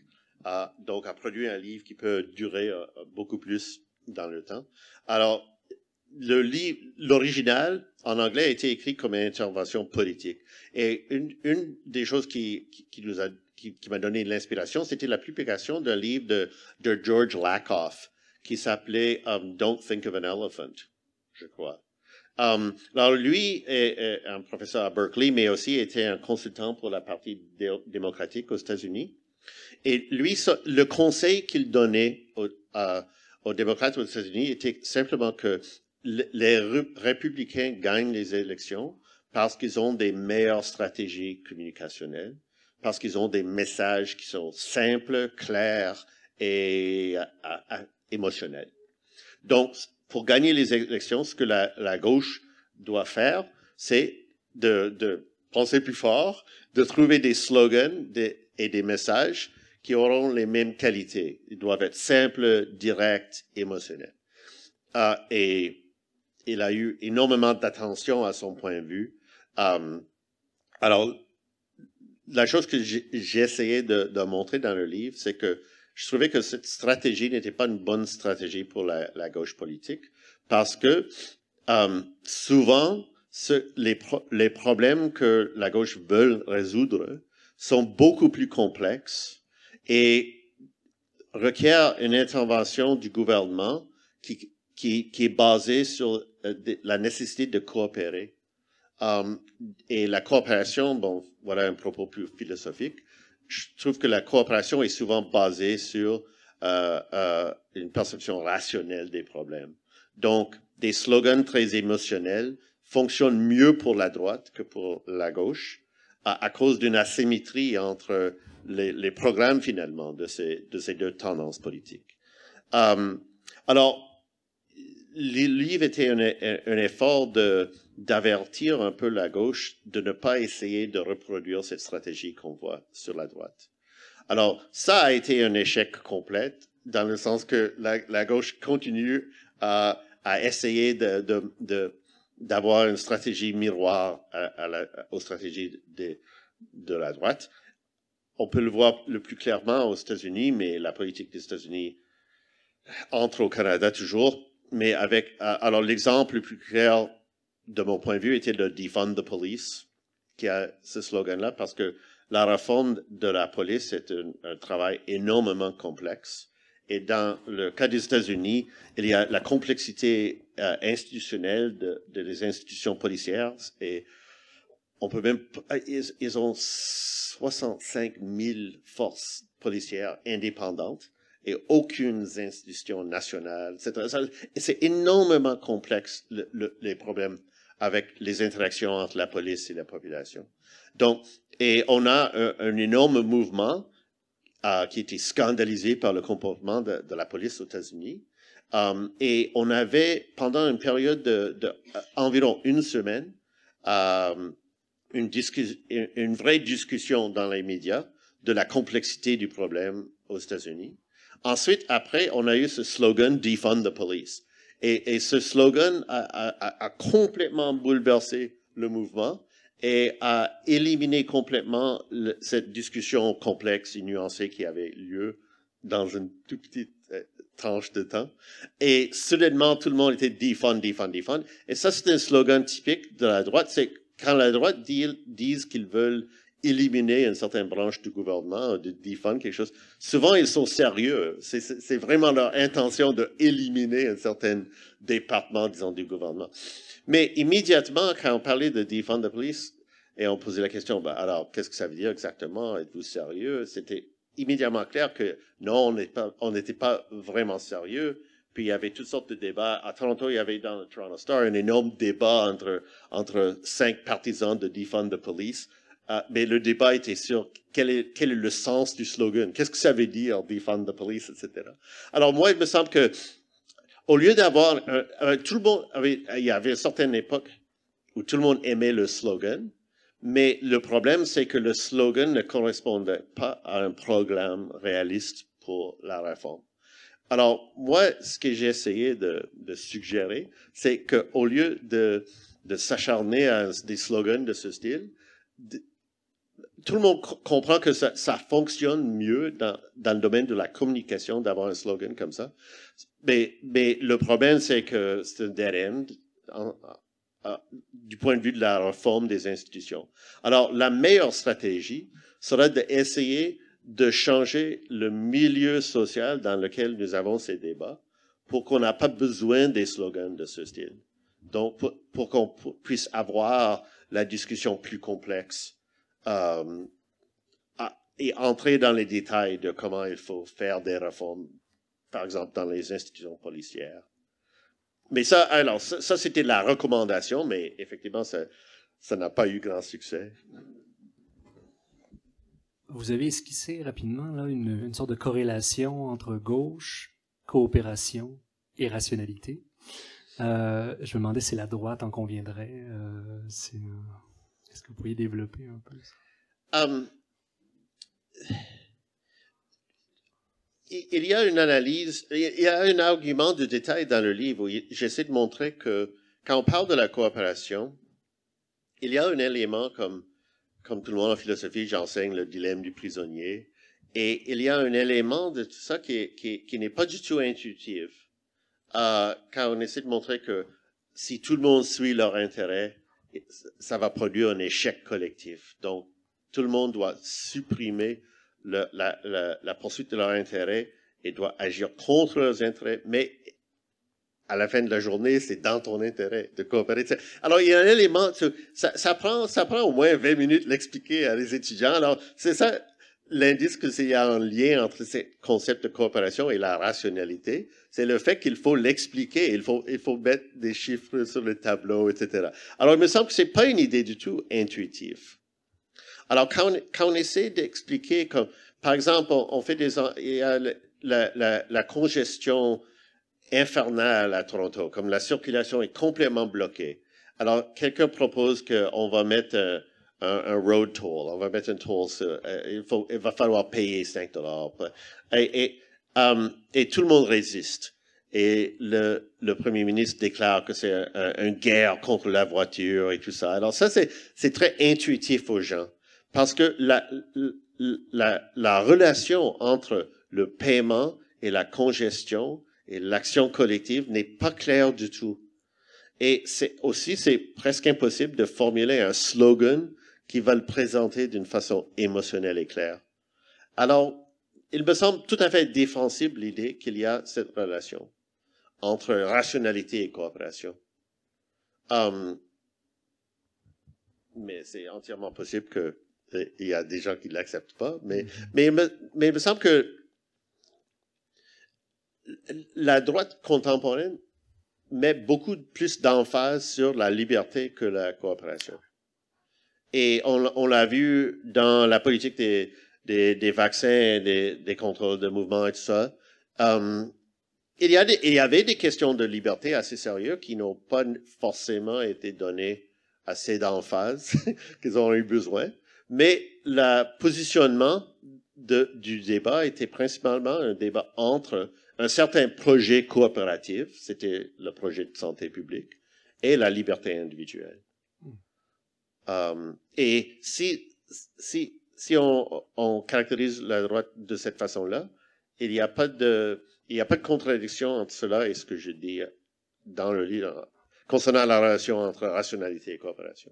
donc a produit un livre qui peut durer euh, beaucoup plus dans le temps. Alors, le livre, l'original en anglais a été écrit comme une intervention politique. Et une, une des choses qui, qui, nous a, qui, m'a donné l'inspiration, c'était la publication d'un livre de, de George Lakoff qui s'appelait um, Don't Think of an Elephant, je crois. Um, alors lui est, un professeur à Berkeley, mais aussi était un consultant pour la partie démocratique aux États-Unis. Et lui, le conseil qu'il donnait aux, démocrates aux États-Unis était simplement que les républicains gagnent les élections parce qu'ils ont des meilleures stratégies communicationnelles, parce qu'ils ont des messages qui sont simples, clairs et émotionnels. Donc, pour gagner les élections, ce que la, gauche doit faire, c'est de, de penser plus fort, de trouver des slogans, des, et des messages qui auront les mêmes qualités. Ils doivent être simples, directs, émotionnels. Ah, et il a eu énormément d'attention à son point de vue. Hum, alors, la chose que j'ai essayé de, de, montrer dans le livre, c'est que je trouvais que cette stratégie n'était pas une bonne stratégie pour la, la gauche politique parce que hum, souvent, ce, les, les problèmes que la gauche veut résoudre sont beaucoup plus complexes et requièrent une intervention du gouvernement qui, qui, qui est basée sur euh, la nécessité de coopérer. Euh, et la coopération, bon, voilà un propos plus philosophique, je trouve que la coopération est souvent basée sur euh, une perception rationnelle des problèmes. Donc, des slogans très émotionnels fonctionnent mieux pour la droite que pour la gauche à, cause d'une asymétrie entre les, programmes finalement de ces, de ces deux tendances politiques. Euh, alors, le livre était un, effort effort d'avertir un peu la gauche de ne pas essayer de reproduire cette stratégie qu'on voit sur la droite. Alors, ça a été un échec complet, dans le sens que la, gauche continue à, essayer de, de d'avoir une stratégie miroir à, aux stratégies de, de la droite. On peut le voir le plus clairement aux États-Unis, mais la politique des États-Unis entre au Canada toujours. Mais avec, euh, alors l'exemple le plus clair de mon point de vue était le Defund the Police, qui a ce slogan-là, parce que la réforme de la police est un travail énormément complexe et dans le cas des États-Unis, il y a la complexité euh, institutionnelle de, des institutions policières et on peut même, euh, ils, ont 65 000 forces policières indépendantes et aucune institution nationale, etc. C'est énormément complexe le, les problèmes avec les interactions entre la police et la population. Donc, et on a un énorme mouvement euh, qui était scandalisé par le comportement de, la police aux États-Unis. Euh, et on avait, pendant une période de, euh, environ une semaine, une, une, vraie discussion dans les médias de la complexité du problème aux États-Unis. Ensuite, après, on a eu ce slogan Defund the Police. Et, ce slogan a, complètement bouleversé le mouvement et à éliminer complètement cette discussion complexe et nuancée qui avait lieu dans une toute petite euh, tranche de temps. Et soudainement, tout le monde était defund, defund, defund. Et ça, c'est un slogan typique de la droite. C'est quand la droite dit, disent qu'ils veulent éliminer une certaine branche du gouvernement, de defund quelque chose, souvent ils sont sérieux. C'est vraiment leur intention de éliminer un certain département, disons, du gouvernement. Mais immédiatement, quand on parlait de defund the police et on posait la question, bah alors, qu'est-ce que ça veut dire exactement? Êtes-vous sérieux? C'était immédiatement clair que non, on n'était pas, vraiment sérieux. Puis il y avait toutes sortes de débats. À Toronto, il y avait dans le Toronto Star un énorme débat entre, entre cinq partisans de defund the police. Euh, mais le débat était sur quel est, quel est le sens du slogan, qu'est-ce que ça veut dire, defund the police, etc. Alors moi, il me semble que au lieu d'avoir euh, euh, tout le monde, il y avait une certaine époque où tout le monde aimait le slogan, mais le problème, c'est que le slogan ne correspondait pas à un programme réaliste pour la réforme. Alors, moi, ce que j'ai essayé de, de suggérer, c'est qu'au lieu de, de s'acharner à des slogans de ce style, tout le monde comprend que ça, ça fonctionne mieux dans, dans, le domaine de la communication d'avoir un slogan comme ça. Mais, le problème, c'est que c'est un dead end du point de vue de la réforme des institutions. Alors, la meilleure stratégie serait d'essayer de changer le milieu social dans lequel nous avons ces débats pour qu'on n'a pas besoin des slogans de ce style. Donc, pour, pour qu'on puisse avoir la discussion plus complexe euh, et entrer dans les détails de comment il faut faire des réformes par exemple dans les institutions policières. Mais ça, alors, ah ça, c'était la recommandation, mais effectivement, ça, ça n'a pas eu grand succès. Vous avez esquissé rapidement là, une, sorte de corrélation entre gauche, coopération et rationalité. Euh, je me demandais si la droite en conviendrait. Euh, euh Est-ce que vous pourriez développer un peu ça? Hum, il y a une analyse, il y a un argument de détail dans le livre où j'essaie de montrer que quand on parle de la coopération, il y a un élément comme, comme tout le monde en philosophie, j'enseigne le dilemme du prisonnier, et il y a un élément de tout ça qui, qui, qui n'est pas du tout intuitif, euh, quand on essaie de montrer que si tout le monde suit leur intérêt, ça va produire un échec collectif. Donc, tout le monde doit supprimer le, la, la, poursuite de leur intérêt et doit agir contre leurs intérêts, mais à la fin de la journée, c'est dans ton intérêt de coopérer. Alors, il y a un élément, ça, ça, prend, ça prend au moins 20 minutes l'expliquer à les étudiants. Alors, c'est ça l'indice que c'est a un lien entre ces concepts de coopération et la rationalité, c'est le fait qu'il faut l'expliquer, il faut, il faut mettre des chiffres sur le tableau, etc. Alors, il me semble que c'est pas une idée du tout intuitive. Alors, quand on, essaie d'expliquer, comme, par exemple, on, fait des, la, congestion infernale à Toronto, comme la circulation est complètement bloquée. Alors, quelqu'un propose qu'on va mettre euh, un, road toll, on va mettre un toll, sur, euh, il, il va falloir payer 5 dollars. Um, et, tout le monde résiste. Et le, premier ministre déclare que c'est une guerre contre la voiture et tout ça. Alors ça, c'est très intuitif aux gens. Parce que la, la, la relation entre le paiement et la congestion et l'action collective n'est pas claire du tout. Et c'est aussi, c'est presque impossible de formuler un slogan qui va le présenter d'une façon émotionnelle et claire. Alors, il me semble tout à fait défensible l'idée qu'il y a cette relation entre rationalité et coopération. Hum, mais c'est entièrement possible que il y a des gens qui ne l'acceptent pas, mais, mm-hmm. mais, il me semble que la droite contemporaine met beaucoup plus d'emphase sur la liberté que la coopération. Et on, l'a vu dans la politique des, des, vaccins, des, contrôles de mouvement et tout ça. Hum, il, y a il y avait des questions de liberté assez sérieuses qui n'ont pas forcément été données assez d'emphase qu'ils ont eu besoin. Mais le positionnement de, du débat était principalement un débat entre un certain projet coopératif, c'était le projet de santé publique, et la liberté individuelle. Hmm. Euh, et si, si, si on, on, caractérise la droite de cette façon-là, il n'y a pas de, il n'y a pas de contradiction entre cela et ce que je dis dans le livre concernant la relation entre rationalité et coopération.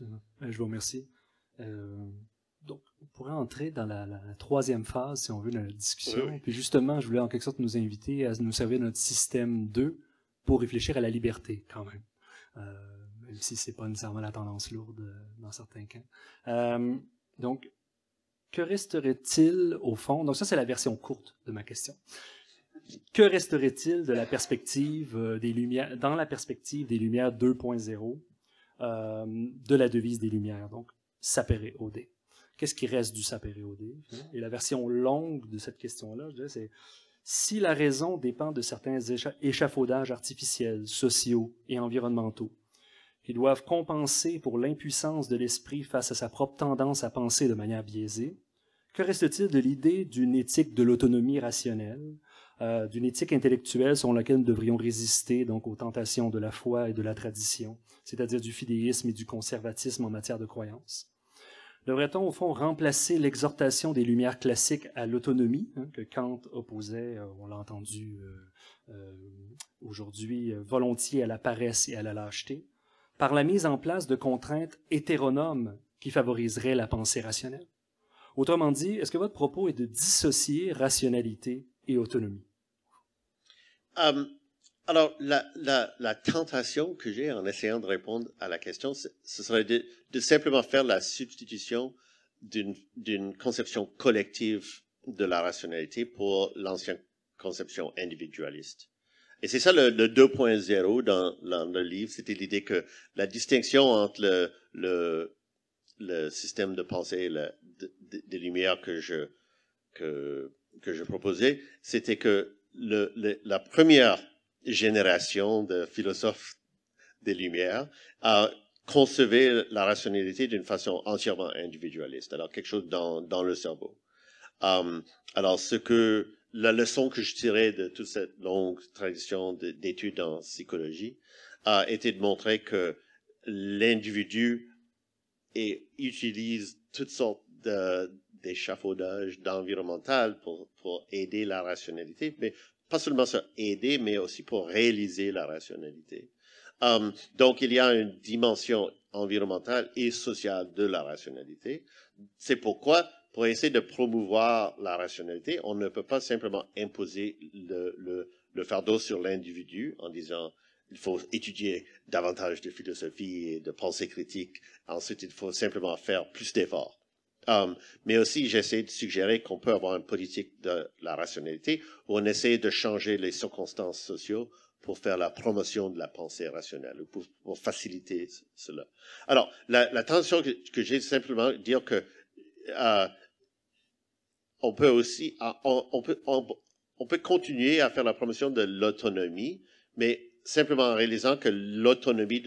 Euh, je vous remercie. Euh, donc, on pourrait entrer dans la, troisième phase, si on veut, de la discussion. Puis justement, je voulais en quelque sorte nous inviter à nous servir de notre système 2 pour réfléchir à la liberté, quand même. Euh, même si c'est pas nécessairement la tendance lourde euh, dans certains cas. donc, que resterait-il au fond Donc ça, c'est la version courte de ma question. Que resterait-il de la perspective des Lumières, dans la perspective des Lumières 2.0 de la devise des Lumières Donc, sapéré Qu'est-ce qui reste du sapé Et la version longue de cette question-là, c'est si la raison dépend de certains échafaudages artificiels, sociaux et environnementaux, qui doivent compenser pour l'impuissance de l'esprit face à sa propre tendance à penser de manière biaisée, que reste-t-il de l'idée d'une éthique de l'autonomie rationnelle, euh, d'une éthique intellectuelle selon laquelle nous devrions résister donc aux tentations de la foi et de la tradition, c'est-à-dire du fidéisme et du conservatisme en matière de croyances? Devrait-on, au fond, remplacer l'exhortation des Lumières classiques à l'autonomie, hein, que Kant opposait, euh, on l'a entendu euh, euh, aujourd'hui, volontiers à la paresse et à la lâcheté, par la mise en place de contraintes hétéronomes qui favoriseraient la pensée rationnelle? Autrement dit, est-ce que votre propos est de dissocier rationalité et autonomie? Alors, la, la, la tentation que j'ai en essayant de répondre à la question, ce serait de, simplement faire la substitution d'une conception collective de la rationalité pour l'ancienne conception individualiste. Et c'est ça le, 2.0 dans, dans, le livre, c'était l'idée que la distinction entre le, le, le système de pensée des lumières que je, que, que je proposais, c'était que la première génération de philosophes des Lumières a concevait la rationalité d'une façon entièrement individualiste, alors quelque chose dans, dans le cerveau. Hum, alors, ce que la leçon que je tirais de toute cette longue tradition d'études en psychologie a été de montrer que l'individu utilise toutes sortes d'échafaudages de, d'environnemental pour, pour aider la rationalité, mais pas seulement se aider, mais aussi pour réaliser la rationalité. Hum, donc, il y a une dimension environnementale et sociale de la rationalité. C'est pourquoi, pour essayer de promouvoir la rationalité, on ne peut pas simplement imposer le, le fardeau sur l'individu en disant il faut étudier davantage de philosophie et de pensée critique. Ensuite, il faut simplement faire plus d'efforts mais aussi, j'essaie de suggérer qu'on peut avoir une politique de la rationalité où on essaie de changer les circonstances sociales pour faire la promotion de la pensée rationnelle ou pour, faciliter cela. Alors, la, tension que, que j'ai simplement dire que euh, on peut aussi, ah, on, peut, continuer à faire la promotion de l'autonomie, mais simplement en réalisant que l'autonomie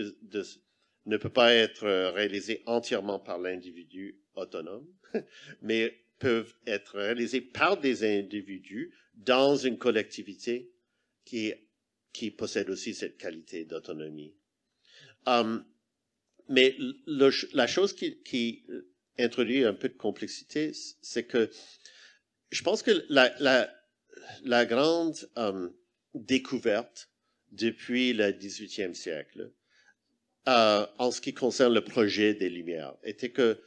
ne peut pas être euh, réalisée entièrement par l'individu autonomes, mais peuvent être réalisés par des individus dans une collectivité qui, qui possède aussi cette qualité d'autonomie. Hum, mais la chose qui, introduit un peu de complexité, c'est que je pense que la, la, grande hum, découverte depuis le 18e siècle, euh, en ce qui concerne le projet des Lumières, était que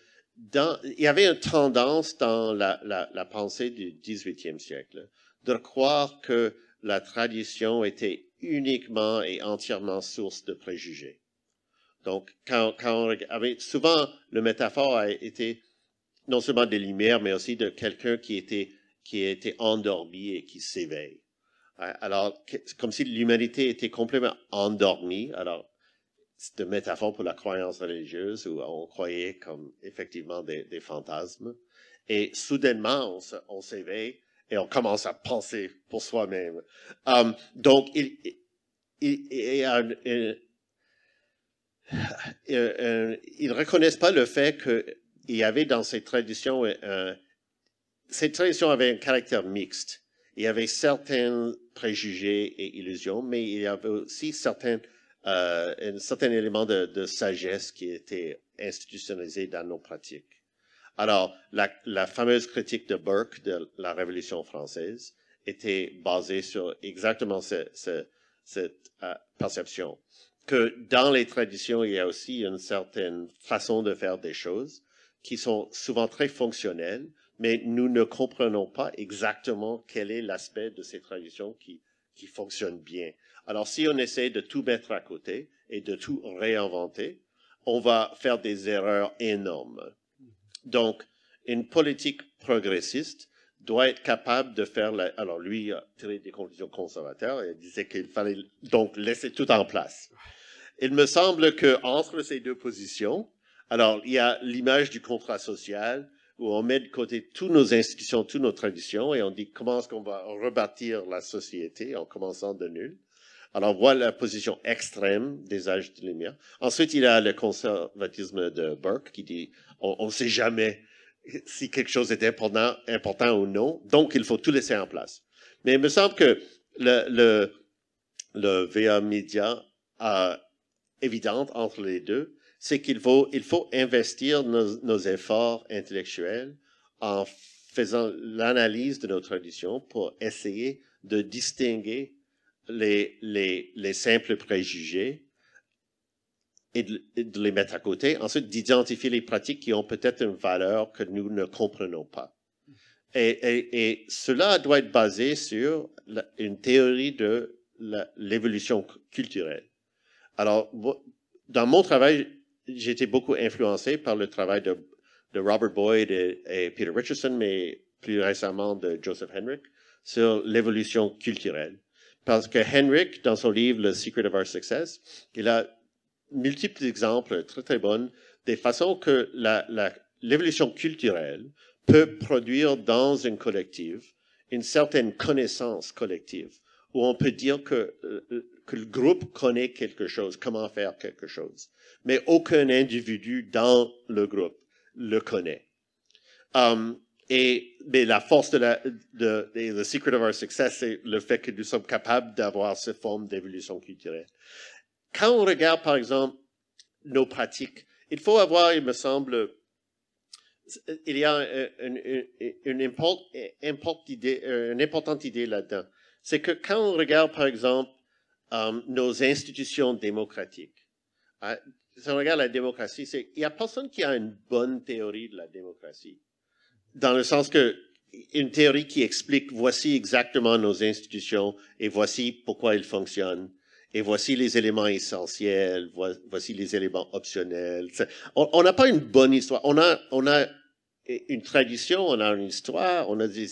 il y avait une tendance dans la, pensée du XVIIIe siècle de croire que la tradition était uniquement et entièrement source de préjugés. Donc, quand, souvent, le métaphore a été non seulement des lumières, mais aussi de quelqu'un qui était, qui endormi et qui s'éveille. Alors, comme si l'humanité était complètement endormie. Alors, de métaphore pour la croyance religieuse où on croyait comme effectivement des, des fantasmes. Et soudainement, on, s'éveille et on commence à penser pour soi-même. Euh, donc, il, il, ils reconnaissent pas le fait qu'il y avait dans ces traditions, un, euh, ces traditions avaient un caractère mixte. Il y avait certains préjugés et illusions, mais il y avait aussi certains... Euh, un certain élément de, de, sagesse qui était institutionnalisé dans nos pratiques. Alors, la, la, fameuse critique de Burke de la Révolution française était basée sur exactement ce, ce, cette euh, perception, que dans les traditions, il y a aussi une certaine façon de faire des choses qui sont souvent très fonctionnelles, mais nous ne comprenons pas exactement quel est l'aspect de ces traditions qui, qui fonctionne bien. Alors si on essaie de tout mettre à côté et de tout réinventer, on va faire des erreurs énormes. Donc, une politique progressiste doit être capable de faire... alors, lui a tiré des conclusions conservateurs et disait qu'il fallait donc laisser tout en place. Il me semble que entre ces deux positions, alors il y a l'image du contrat social où on met de côté toutes nos institutions, toutes nos traditions et on dit comment est-ce qu'on va rebâtir la société en commençant de nul. Alors, voilà la position extrême des âges de lumière. Ensuite, il y a le conservatisme de Burke qui dit on ne sait jamais si quelque chose est important, important ou non, donc il faut tout laisser en place. Mais il me semble que le, le, le VA Media euh, évidente entre les deux, c'est qu'il faut, il faut investir nos, nos efforts intellectuels en faisant l'analyse de nos traditions pour essayer de distinguer les, simples préjugés et de, les mettre à côté. Ensuite, d'identifier les pratiques qui ont peut-être une valeur que nous ne comprenons pas. Et, cela doit être basé sur une théorie de l'évolution culturelle. Alors, dans mon travail, j'ai été beaucoup influencé par le travail de, Robert Boyd et, Peter Richardson, mais plus récemment de Joseph Henrich, sur l'évolution culturelle. Parce que Henrik, dans son livre Le Secret of Our Success, il a multiples exemples très très bons des façons que l'évolution la, l'évolution culturelle peut produire dans une collective une certaine connaissance collective, où on peut dire que, euh, que le groupe connaît quelque chose, comment faire quelque chose, mais aucun individu dans le groupe le connaît. Hum, et mais la force de la, de, de, le secret of our success, c'est le fait que nous sommes capables d'avoir cette forme d'évolution culturelle. Quand on regarde, par exemple, nos pratiques, il faut avoir, il me semble, il y a une, une, une, idée, une importante idée là-dedans. C'est que quand on regarde, par exemple, euh, nos institutions démocratiques, hein, si on regarde la démocratie, c'est, il n'y a personne qui a une bonne théorie de la démocratie dans le sens que une théorie qui explique voici exactement nos institutions et voici pourquoi elles fonctionnent et voici les éléments essentiels, voici les éléments optionnels. On n'a pas une bonne histoire. On a, on a une tradition, on a une histoire, on a des,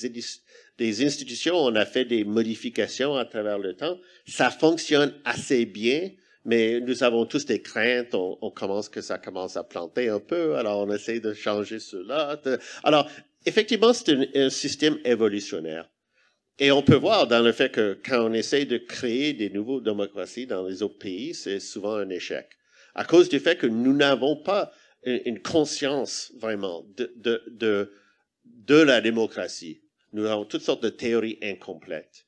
des institutions, on a fait des modifications à travers le temps. Ça fonctionne assez bien mais nous avons tous des craintes, on, on, commence que ça commence à planter un peu, alors on essaie de changer cela. Alors, effectivement, c'est un, système évolutionnaire. Et on peut voir dans le fait que quand on essaie de créer des nouveaux démocraties dans les autres pays, c'est souvent un échec. À cause du fait que nous n'avons pas une, conscience vraiment de, de, de, de la démocratie. Nous avons toutes sortes de théories incomplètes.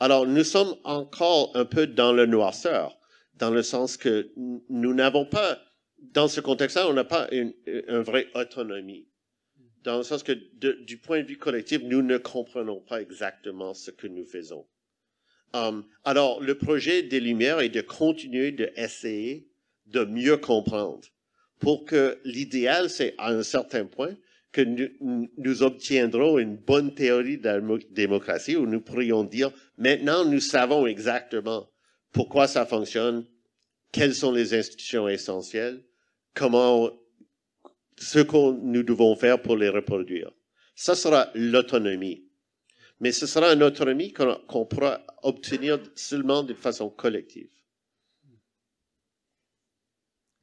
Alors, nous sommes encore un peu dans le noirceur dans le sens que nous n'avons pas, dans ce contexte-là, on n'a pas une, vraie autonomie. Dans le sens que du point de vue collectif, nous ne comprenons pas exactement ce que nous faisons. Hum, alors, le projet des Lumières est de continuer d'essayer de, de mieux comprendre pour que l'idéal, c'est à un certain point que nous, nous obtiendrons une bonne théorie de la démocratie où nous pourrions dire maintenant nous savons exactement pourquoi ça fonctionne, quelles sont les institutions essentielles, comment, ce que nous devons faire pour les reproduire. Ça sera l'autonomie. Mais ce sera une autonomie qu'on pourra obtenir seulement de façon collective.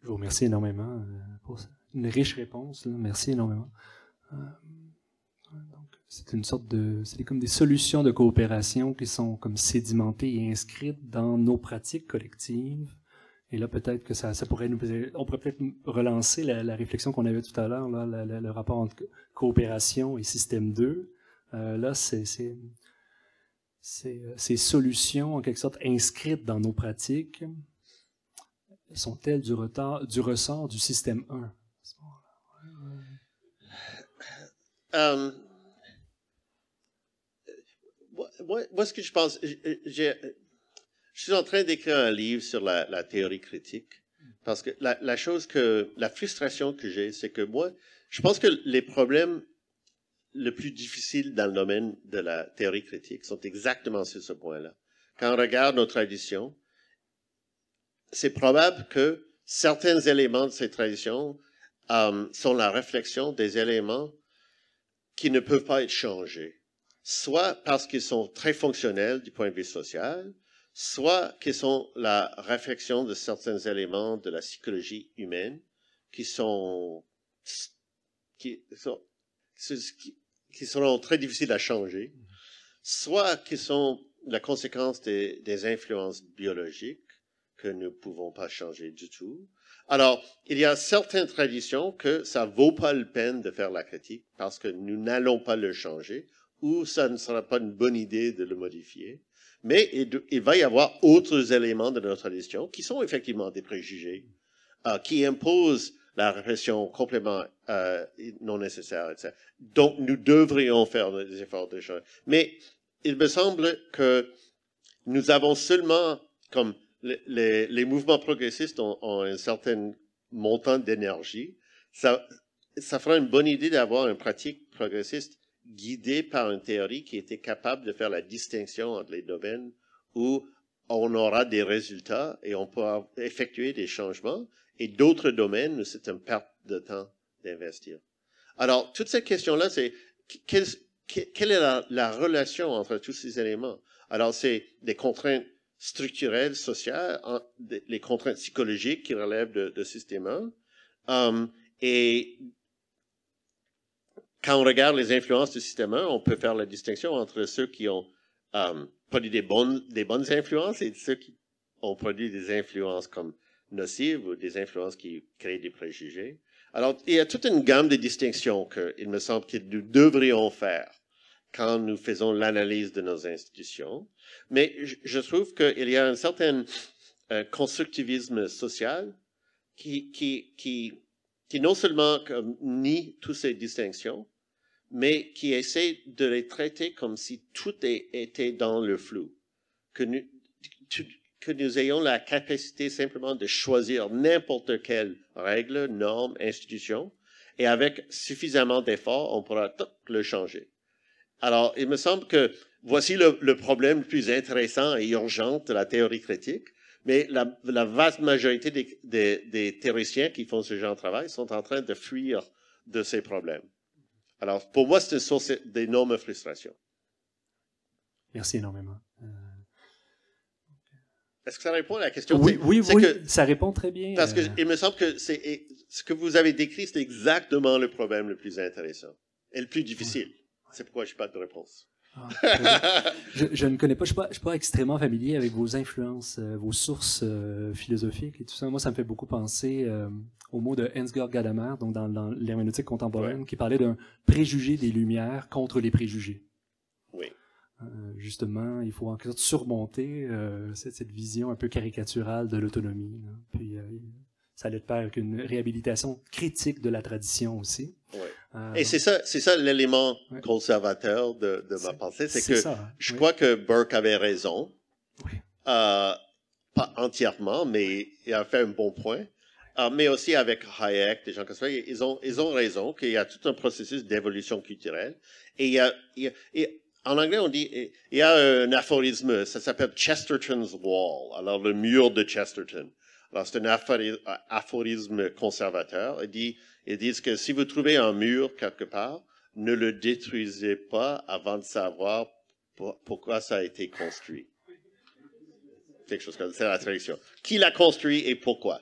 Je vous remercie énormément euh, pour une riche réponse. Merci énormément. Euh, c'est une sorte de, c'est comme des solutions de coopération qui sont comme sédimentées et inscrites dans nos pratiques collectives. Et là, peut-être que ça, ça, pourrait nous, on pourrait peut-être relancer la, réflexion qu'on avait tout à l'heure, là, le rapport entre coopération et système 2. Euh, là, c'est, ces solutions, en quelque sorte, inscrites dans nos pratiques, sont-elles du, retard, du ressort du système 1? À moi, ce que je pense, je suis en train d'écrire un livre sur la, la, théorie critique, parce que la, la chose que, la frustration que j'ai, c'est que moi, je pense que les problèmes le plus difficiles dans le domaine de la théorie critique sont exactement sur ce point-là. Quand on regarde nos traditions, c'est probable que certains éléments de ces traditions euh, sont la réflexion des éléments qui ne peuvent pas être changés soit parce qu'ils sont très fonctionnels du point de vue social, soit qu'ils sont la réflexion de certains éléments de la psychologie humaine qui sont qui seront très difficiles à changer, soit qu'ils sont la conséquence des, influences biologiques que nous ne pouvons pas changer du tout. Alors, il y a certaines traditions que ça ne vaut pas la peine de faire la critique parce que nous n'allons pas le changer ou ça ne sera pas une bonne idée de le modifier. Mais il, va y avoir autres éléments de notre tradition qui sont effectivement des préjugés, euh, qui imposent la répression complément euh, non nécessaire, etc. Donc, nous devrions faire des efforts de choses. Mais il me semble que nous avons seulement, comme les, les mouvements progressistes ont, ont un certain montant d'énergie, ça, ça fera une bonne idée d'avoir une pratique progressiste guidé par une théorie qui était capable de faire la distinction entre les domaines où on aura des résultats et on peut effectuer des changements, et d'autres domaines où c'est une perte de temps d'investir. Alors, toutes ces questions-là, c'est quelle, est la, relation entre tous ces éléments? Alors, c'est des contraintes structurelles, sociales, les contraintes psychologiques qui relèvent de, de système 1, euh, et quand on regarde les influences du système 1, on peut faire la distinction entre ceux qui ont euh, produit des bonnes, des bonnes influences et ceux qui ont produit des influences comme nocives ou des influences qui créent des préjugés. Alors, il y a toute une gamme de distinctions qu'il me semble que nous devrions faire quand nous faisons l'analyse de nos institutions. Mais je trouve qu'il y a un certain euh, constructivisme social qui, qui, qui qui non seulement nie toutes ces distinctions, mais qui essaie de les traiter comme si tout était dans le flou, que nous, ayons la capacité simplement de choisir n'importe quelle règle, norme, institution, et avec suffisamment d'efforts, on pourra le changer. Alors, il me semble que voici le problème le plus intéressant et urgent de la théorie critique, mais la, la vaste majorité des, des, des, qui font ce genre de travail sont en train de fuir de ces problèmes. Alors, pour moi, c'est une source d'énorme frustration. Merci énormément. Euh, Est-ce que ça répond à la question? Oui, oui, ça répond très bien. Parce que euh. il me semble que c'est ce que vous avez décrit, c'est exactement le problème le plus intéressant et le plus difficile. C'est pourquoi je n'ai pas de réponse. Ah. je, ne connais pas, je ne suis, pas extrêmement familier avec vos influences, euh, vos sources euh, philosophiques et tout ça. Moi, ça me fait beaucoup penser aux euh, au mot de Hans-Georg Gadamer, donc dans, dans l'herméneutique contemporaine, qui parlait d'un préjugé des Lumières contre les préjugés. Oui. justement, il faut en quelque sorte surmonter cette, vision un peu caricaturale de l'autonomie. Hein. Puis, ça allait de pair avec une réhabilitation critique de la tradition aussi. Euh, et c'est ça, c'est ça l'élément conservateur de, de ma pensée, c'est que je crois que Burke avait raison, oui. euh, pas entièrement, mais il a fait un bon point. Euh, mais aussi avec Hayek, des gens comme ça, ils ont, ils ont raison qu'il y a tout un processus d'évolution culturelle. Et il et en anglais, on dit, il y a un aphorisme, ça s'appelle Chesterton's Wall, alors le mur de Chesterton c'est un euh, aphorisme conservateur. Ils dit, ils disent que si vous trouvez un mur quelque part, ne le détruisez pas avant de savoir pourquoi ça a été construit. Quelque chose c'est la tradition. Qui l'a construit et pourquoi?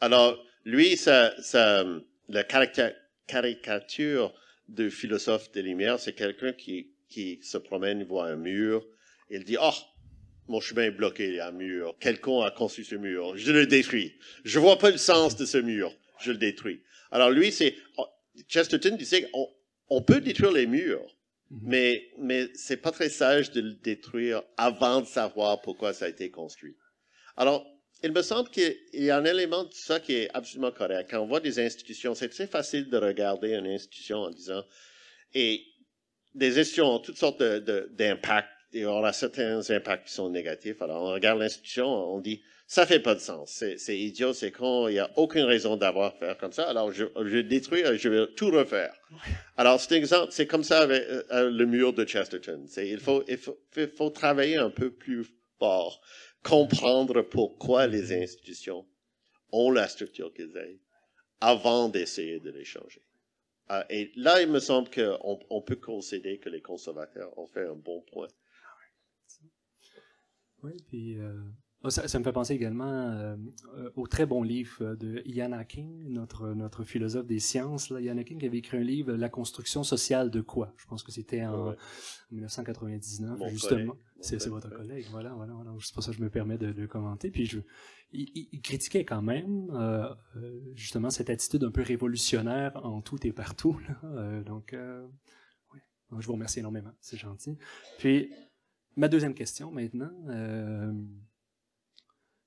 Alors, lui, ça, ça, la caricature du philosophe des Lumières, c'est quelqu'un qui, qui se promène, voit un mur, il dit, oh, mon chemin est bloqué il y a un mur. Quelqu'un a construit ce mur. Je le détruis. Je vois pas le sens de ce mur. Je le détruis. Alors lui, c'est oh, Chesterton disait on, peut détruire les murs, mhm. mais mais c'est pas très sage de le détruire avant de savoir pourquoi ça a été construit. Alors il me semble qu'il y a un élément de ça qui est absolument correct. Quand on voit des institutions, c'est très facile de regarder une institution en disant, et des institutions ont toutes sortes d'impacts et on a certains impacts qui sont négatifs. Alors on regarde l'institution, on dit ça fait pas de sens, c'est idiot, c'est quand il n'y a aucune raison d'avoir faire comme ça. Alors je, je détruis, je vais tout refaire. Alors c'est exemple, c'est comme ça avec euh, euh, le mur de Chesterton. Il faut, il faut, il faut travailler un peu plus fort, comprendre pourquoi les institutions ont la structure qu'ils aient avant d'essayer de les changer. Euh, et là, il me semble qu'on on peut concéder que les conservateurs ont fait un bon point. Oui, puis euh, ah, ça, me fait penser également euh, au très bon livre euh, de Ian Hacking, notre, notre philosophe des sciences. Là. Ian Hacking avait écrit un livre, La construction sociale de quoi Je pense que c'était en 1999, justement. C'est votre collègue, voilà, voilà, voilà. C'est pour ça que je me permets de le commenter. Puis je, il, critiquait quand même justement cette attitude un peu révolutionnaire en tout et partout. donc, donc, je vous remercie énormément, c'est gentil. Puis Ma deuxième question maintenant. Euh,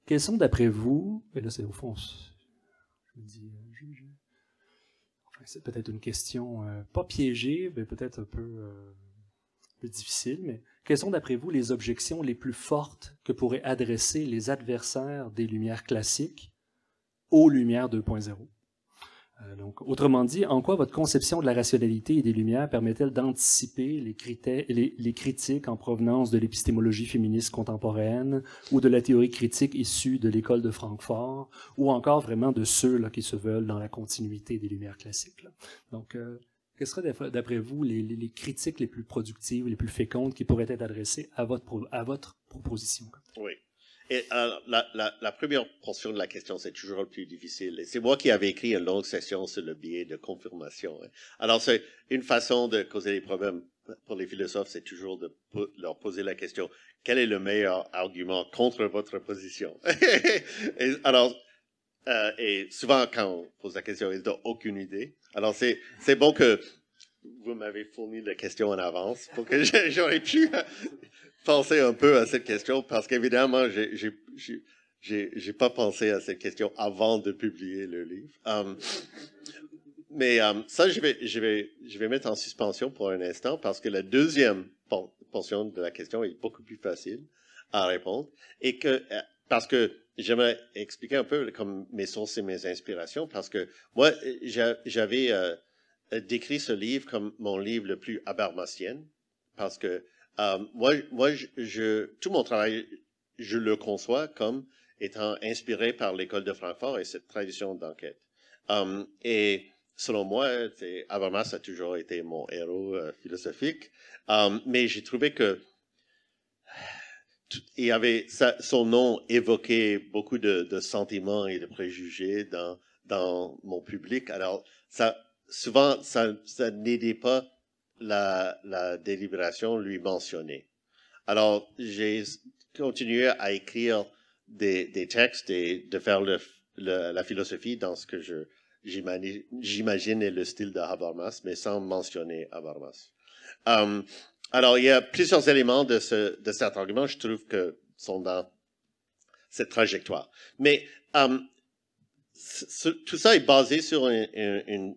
quelles sont, d'après vous, et là c'est au fond, je dis, euh, c'est peut-être une question euh, pas piégée, mais peut-être un peu, un peu difficile, mais quelles sont, d'après vous, les objections les plus fortes que pourraient adresser les adversaires des Lumières classiques aux Lumières 2.0? Euh, donc, autrement dit, en quoi votre conception de la rationalité et des Lumières permet-elle d'anticiper les, critiques en provenance de l'épistémologie féministe contemporaine ou de la théorie critique issue de l'école de Francfort ou encore vraiment de ceux là, qui se veulent dans la continuité des Lumières classiques? Donc, euh, quelles seraient d'après vous les, critiques les plus productives, les plus fécondes qui pourraient être adressées à votre, à votre proposition? Oui. Et alors, euh, la, la, la, première portion de la question, c'est toujours le plus difficile. Et c'est moi qui avais écrit une longue session sur le biais de confirmation. Hein. Alors, c'est une façon de causer des problèmes pour les philosophes, c'est toujours de leur poser la question, quel est le meilleur argument contre votre position? et alors, euh, et souvent, quand on pose la question, ils n'ont aucune idée. Alors, c'est, c'est bon que vous m'avez fourni la question en avance pour que j'aurais pu Pensez un peu à cette question parce qu'évidemment, j'ai, n'ai pas pensé à cette question avant de publier le livre. Hum, mais hum, ça, je vais, je, vais, je vais mettre en suspension pour un instant parce que la deuxième portion de la question est beaucoup plus facile à répondre et que euh, parce que j'aimerais expliquer un peu comme mes sources et mes inspirations parce que moi, j'avais euh, décrit ce livre comme mon livre le plus abarmacien parce que euh, moi, moi je, tout mon travail, je le conçois comme étant inspiré par l'école de Francfort et cette tradition d'enquête. Euh, et selon moi, Habermas a toujours été mon héros euh, philosophique, euh, mais j'ai trouvé que il il avait son nom évoquait beaucoup de, de, sentiments et de préjugés dans dans mon public. Alors ça souvent ça, ça n'aidait pas la, la délibération lui mentionner. Alors, j'ai continué à écrire des, des textes et de faire le, la philosophie dans ce que je, j'imagine le style de Habermas, mais sans mentionner Habermas. Hum, alors, il y a plusieurs éléments de, ce, de cet argument, je trouve, que sont dans cette trajectoire. Mais hum, tout ça est basé sur une,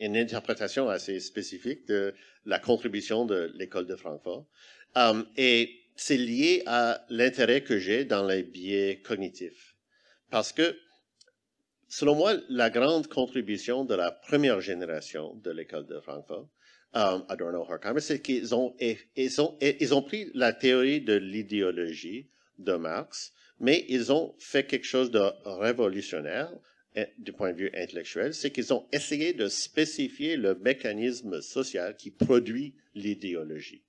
interprétation assez spécifique de la contribution de l'école de Francfort. Euh, et c'est lié à l'intérêt que j'ai dans les biais cognitifs. Parce que, selon moi, la grande contribution de la première génération de l'école de Francfort, euh, Adorno Horkheimer, c'est qu'ils ils ont pris la théorie de l'idéologie de Marx mais ils ont fait quelque chose de révolutionnaire eh, du point de vue intellectuel, c'est qu'ils ont essayé de spécifier le mécanisme social qui produit l'idéologie.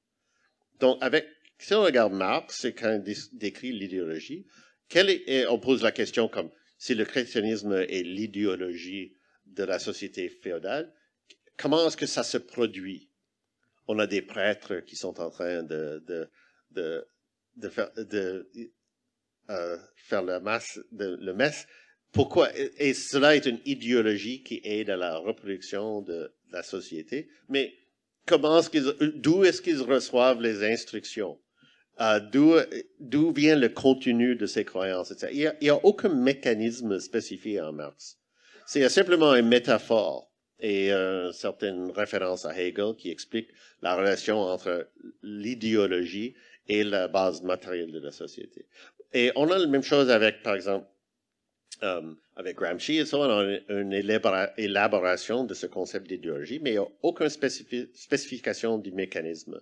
Donc, avec, si on regarde Marx, c'est quand il décrit l'idéologie, eh, on pose la question comme si le christianisme est l'idéologie de la société féodale, comment est-ce que ça se produit? On a des prêtres qui sont en train de, de, de, de faire, euh, faire la masse, de, le messe. Pourquoi et, cela est une idéologie qui aide à la reproduction de, la société. Mais comment est-ce qu'ils, d'où est-ce qu'ils reçoivent les instructions euh, d'où, d'où vient le contenu de ces croyances Il n'y a, aucun mécanisme spécifié en Marx. C'est simplement une métaphore et euh, une certaines références à Hegel qui explique la relation entre l'idéologie et la base matérielle de la société. Et on a la même chose avec, par exemple, euh, avec Gramsci et so on a une élaboration de ce concept d'idéologie, mais il n'y a aucune spécification du mécanisme.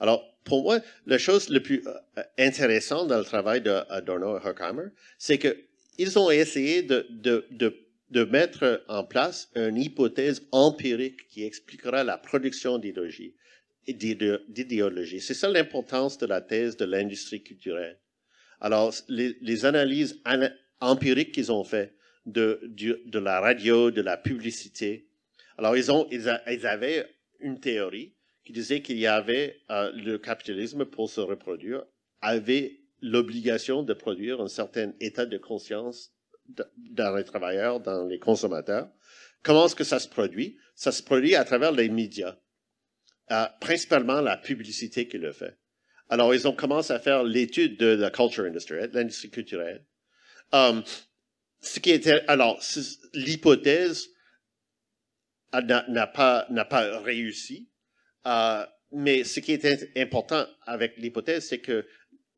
Alors, pour moi, la chose la plus euh, intéressante dans le travail euh, d'Adorno et Horkheimer, c'est qu'ils ont essayé de, de, de, de, mettre en place une hypothèse empirique qui expliquera la production d'idéologie. C'est ça l'importance de la thèse de l'industrie culturelle. Alors, les, les analyses empiriques qu'ils ont fait de, de, de, la radio, de la publicité, alors ils, ont, avaient une théorie qui disait qu'il y avait euh, le capitalisme pour se reproduire avait l'obligation de produire un certain état de conscience dans les travailleurs, dans les consommateurs. Comment est-ce que ça se produit Ça se produit à travers les médias, euh, principalement la publicité qui le fait. Alors, ils ont commencé à faire l'étude de la culture industrielle, l'industrie culturelle. Um, ce qui était, alors, l'hypothèse n'a pas, pas réussi, euh, mais ce qui était important avec l'hypothèse, c'est que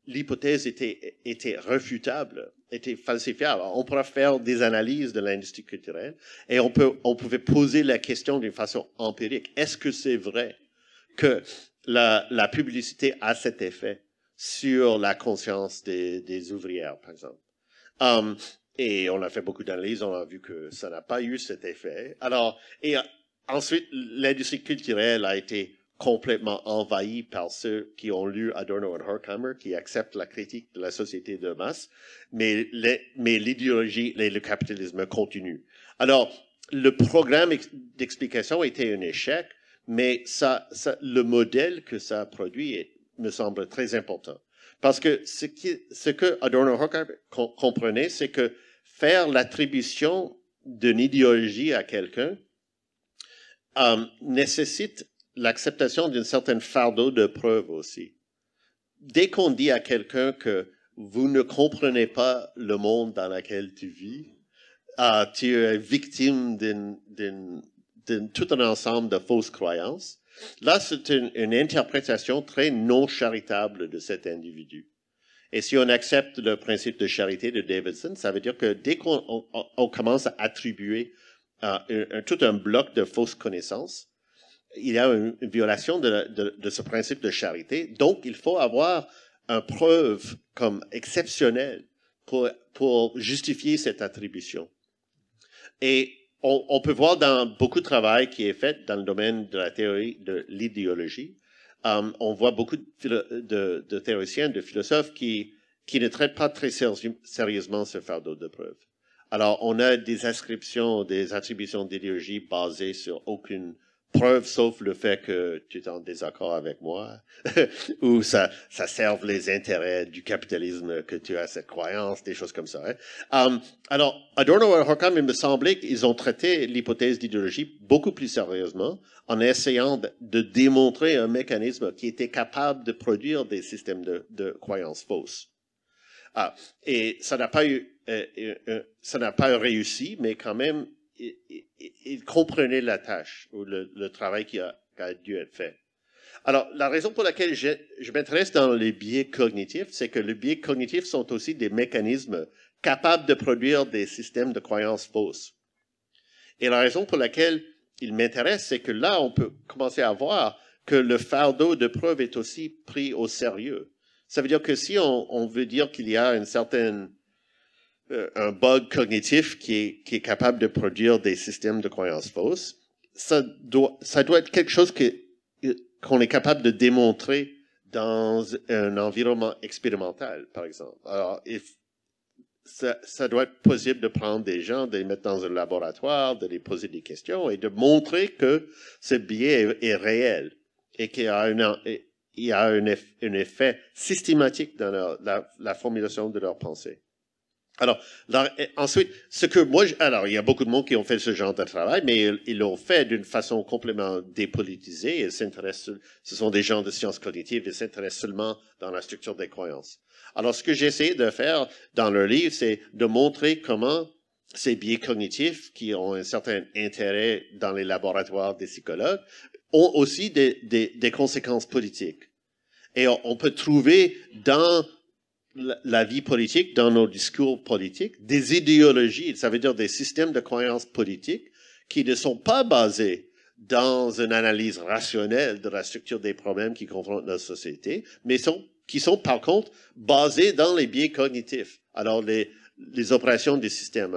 l'hypothèse était, était refutable, était falsifiable. on pourrait faire des analyses de l'industrie culturelle et on, peut, on pouvait poser la question d'une façon empirique. Est-ce que c'est vrai que la, publicité a cet effet sur la conscience des, ouvrières, par exemple. Hum, et on a fait beaucoup d'analyses, on a vu que ça n'a pas eu cet effet. Alors, et euh, ensuite, l'industrie culturelle a été complètement envahie par ceux qui ont lu Adorno et Horkheimer, qui acceptent la critique de la société de masse, mais, les, mais l'idéologie et le capitalisme continuent. Alors, le programme d'explication était un échec, mais ça, le modèle que ça produit me semble très important. Parce que ce, ce que adorno comprenait, c'est que faire l'attribution d'une idéologie à quelqu'un euh, nécessite l'acceptation d'une certaine fardeau de preuves aussi. Dès qu'on dit à quelqu'un que vous ne comprenez pas le monde dans lequel tu vis, euh, tu es victime d'une tout un ensemble de fausses croyances. Là, c'est une, interprétation très non charitable de cet individu. Et si on accepte le principe de charité de Davidson, ça veut dire que dès qu'on commence à attribuer euh, tout un bloc de fausses connaissances, il y a une, violation de, ce principe de charité. Donc, il faut avoir une preuve comme exceptionnelle pour, pour justifier cette attribution. Et on, peut voir dans beaucoup de travail qui est fait dans le domaine de la théorie de l'idéologie, euh, on voit beaucoup de, théoriciens, de philosophes qui, qui ne traitent pas très sérieusement ce fardeau de preuve. Alors, on a des inscriptions, des attributions d'idéologie basées sur aucune preuve sauf le fait que tu es en désaccord avec moi, ou ça, ça serve les intérêts du capitalisme que tu as cette croyance, des choses comme ça. Hein. Um, alors, Adorno et Horkheimer, il me semblait qu'ils ont traité l'hypothèse d'idéologie beaucoup plus sérieusement en essayant de, démontrer un mécanisme qui était capable de produire des systèmes de, de croyances fausses. Ah, et ça n'a pas eu, euh, euh, euh, ça n'a pas réussi, mais quand même, il, il, comprenait la tâche ou le, travail qui a, dû être fait. Alors, la raison pour laquelle je, m'intéresse dans les biais cognitifs, c'est que les biais cognitifs sont aussi des mécanismes capables de produire des systèmes de croyances fausses. Et la raison pour laquelle il m'intéresse, c'est que là, on peut commencer à voir que le fardeau de preuve est aussi pris au sérieux. Ça veut dire que si on, on veut dire qu'il y a une certaine euh, un bug cognitif qui est, capable de produire des systèmes de croyances fausses. Ça doit, ça doit être quelque chose euh, qu'on est capable de démontrer dans un environnement expérimental, par exemple. Alors, ça, doit être possible de prendre des gens, de les mettre dans un laboratoire, de les poser des questions et de montrer que ce biais est, réel et qu'il y a, un, un, effet systématique dans la, la formulation de leurs pensées. Alors, là, ensuite, ce que moi, alors, il y a beaucoup de monde qui ont fait ce genre de travail, mais ils l'ont fait d'une façon complètement dépolitisée. Ils s'intéressent, ce sont des gens de sciences cognitives, ils s'intéressent seulement dans la structure des croyances. Alors, ce que j'essaie de faire dans le livre, c'est de montrer comment ces biais cognitifs qui ont un certain intérêt dans les laboratoires des psychologues ont aussi des, des, des conséquences politiques. Et on peut trouver dans la, vie politique, dans nos discours politiques, des idéologies, ça veut dire des systèmes de croyances politiques qui ne sont pas basés dans une analyse rationnelle de la structure des problèmes qui confrontent notre société, mais sont, qui sont par contre basés dans les biais cognitifs, alors les, opérations des systèmes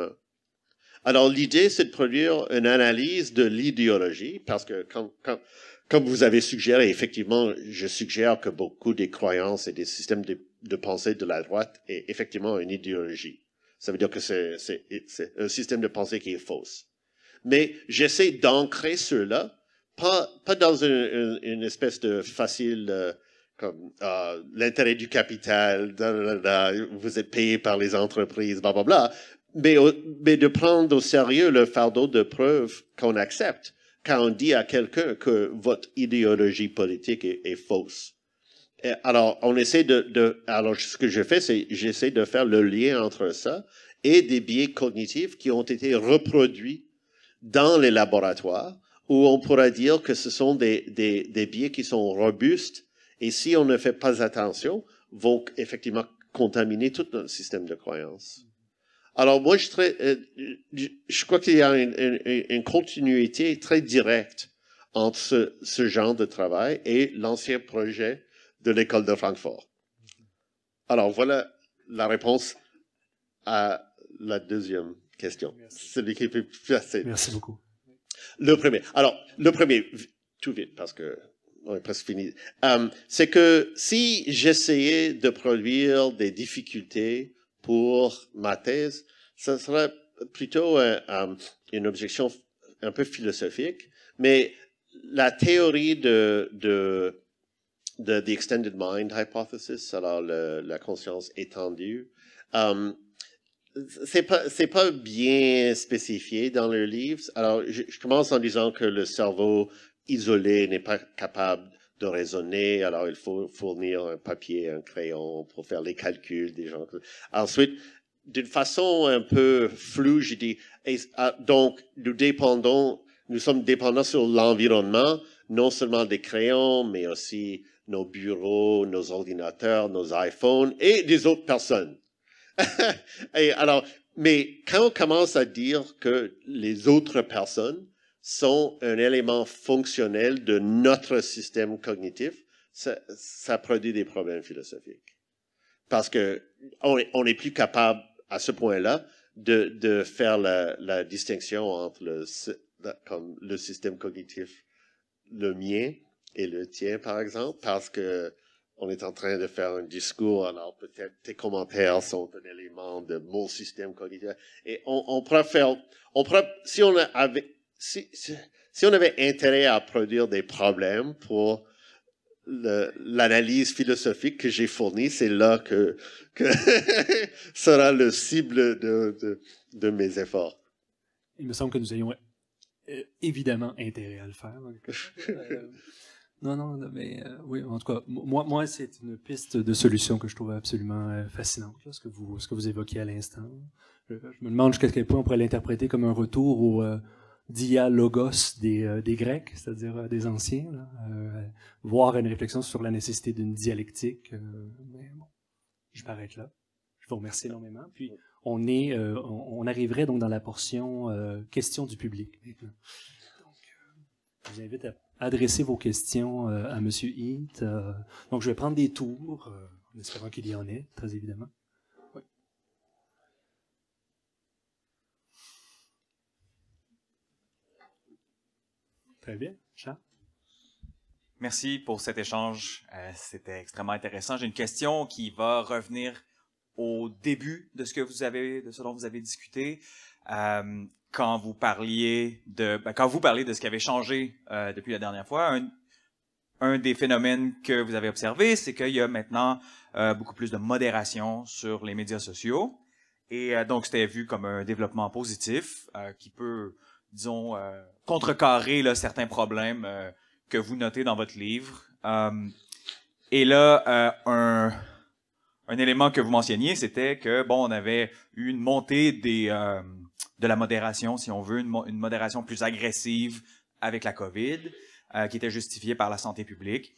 Alors l'idée, c'est de produire une analyse de l'idéologie, parce que quand, quand comme vous avez suggéré, effectivement, je suggère que beaucoup des croyances et des systèmes de, pensée de la droite est effectivement une idéologie. Ça veut dire que c'est un système de pensée qui est fausse. Mais j'essaie d'ancrer cela, pas, pas dans une, espèce de facile, euh, comme ah, l'intérêt du capital, vous êtes payé par les entreprises, bla bla bla, mais, mais de prendre au sérieux le fardeau de preuves qu'on accepte quand on dit à quelqu'un que votre idéologie politique est, fausse. Et alors, on essaie de, de, alors ce que je fais, c'est j'essaie de faire le lien entre ça et des biais cognitifs qui ont été reproduits dans les laboratoires, où on pourra dire que ce sont des, des, des biais qui sont robustes et si on ne fait pas attention, vont effectivement contaminer tout notre système de croyances. Alors moi, euh, je, je crois qu'il y a une, continuité très directe entre ce, ce genre de travail et l'ancien projet de l'école de Francfort. Alors voilà la réponse à la deuxième question. Merci. beaucoup. Le premier. Alors, le premier, tout vite, parce que on est presque fini. Euh, c'est que si j'essayais de produire des difficultés pour ma thèse, ce serait plutôt euh, une objection un peu philosophique, mais la théorie de, de, The Extended Mind Hypothesis, alors la conscience étendue, um, c'est pas pas bien spécifié dans le livre. Alors je, commence en disant que le cerveau isolé n'est pas capable de raisonner. Alors, il faut fournir un papier, un crayon pour faire les calculs des gens. Ensuite, d'une façon un peu floue, je dis, ah, donc, nous dépendons, nous sommes dépendants sur l'environnement, non seulement des crayons, mais aussi nos bureaux, nos ordinateurs, nos iPhones et des autres personnes. et alors, mais quand on commence à dire que les autres personnes, sont un élément fonctionnel de notre système cognitif, ça, ça produit des problèmes philosophiques. Parce que on, n'est plus capable, à ce point-là, de, de, faire la, la distinction entre le, comme le système cognitif, le mien et le tien, par exemple, parce que on est en train de faire un discours, alors peut-être tes commentaires sont un élément de mon système cognitif. Et on, on faire... on préfère, si on avait, si, si, si, on avait intérêt à produire des problèmes pour l'analyse philosophique que j'ai fournie, c'est là que, que sera le cible de, de, de, mes efforts. Il me semble que nous ayons euh, évidemment intérêt à le faire. Euh, non, non, mais euh, oui, en tout cas, moi, moi c'est une piste de solution que je trouve absolument fascinante, là, ce, que vous, ce que vous évoquez à l'instant. Je, je, me demande jusqu'à quel point on pourrait l'interpréter comme un retour au dialogos des, euh, des Grecs, c'est-à-dire euh, des anciens, là, euh, voire une réflexion sur la nécessité d'une dialectique. mais bon, je m'arrête là. Je vous remercie énormément. Puis on est, on, arriverait donc dans la portion questions du public Donc, je vous invite à adresser vos questions à Monsieur Heath. donc je vais prendre des tours, en espérant qu'il y en ait, très évidemment. Très bien. Charles? Merci pour cet échange. Euh, c'était extrêmement intéressant. J'ai une question qui va revenir au début de ce que vous avez, de ce dont vous avez discuté. Euh, quand vous parliez de, ben, quand vous parliez de ce qui avait changé euh, depuis la dernière fois, un, un, des phénomènes que vous avez observé, c'est qu'il y a maintenant beaucoup plus de modération sur les médias sociaux. Et donc, c'était vu comme un développement positif qui peut disons, euh, contrecarrer certains problèmes euh, que vous notez dans votre livre. Euh, et là, euh, un, élément que vous mentionniez, c'était que, bon, on avait eu une montée des, de la modération, si on veut, une, modération plus agressive avec la COVID, qui était justifiée par la santé publique.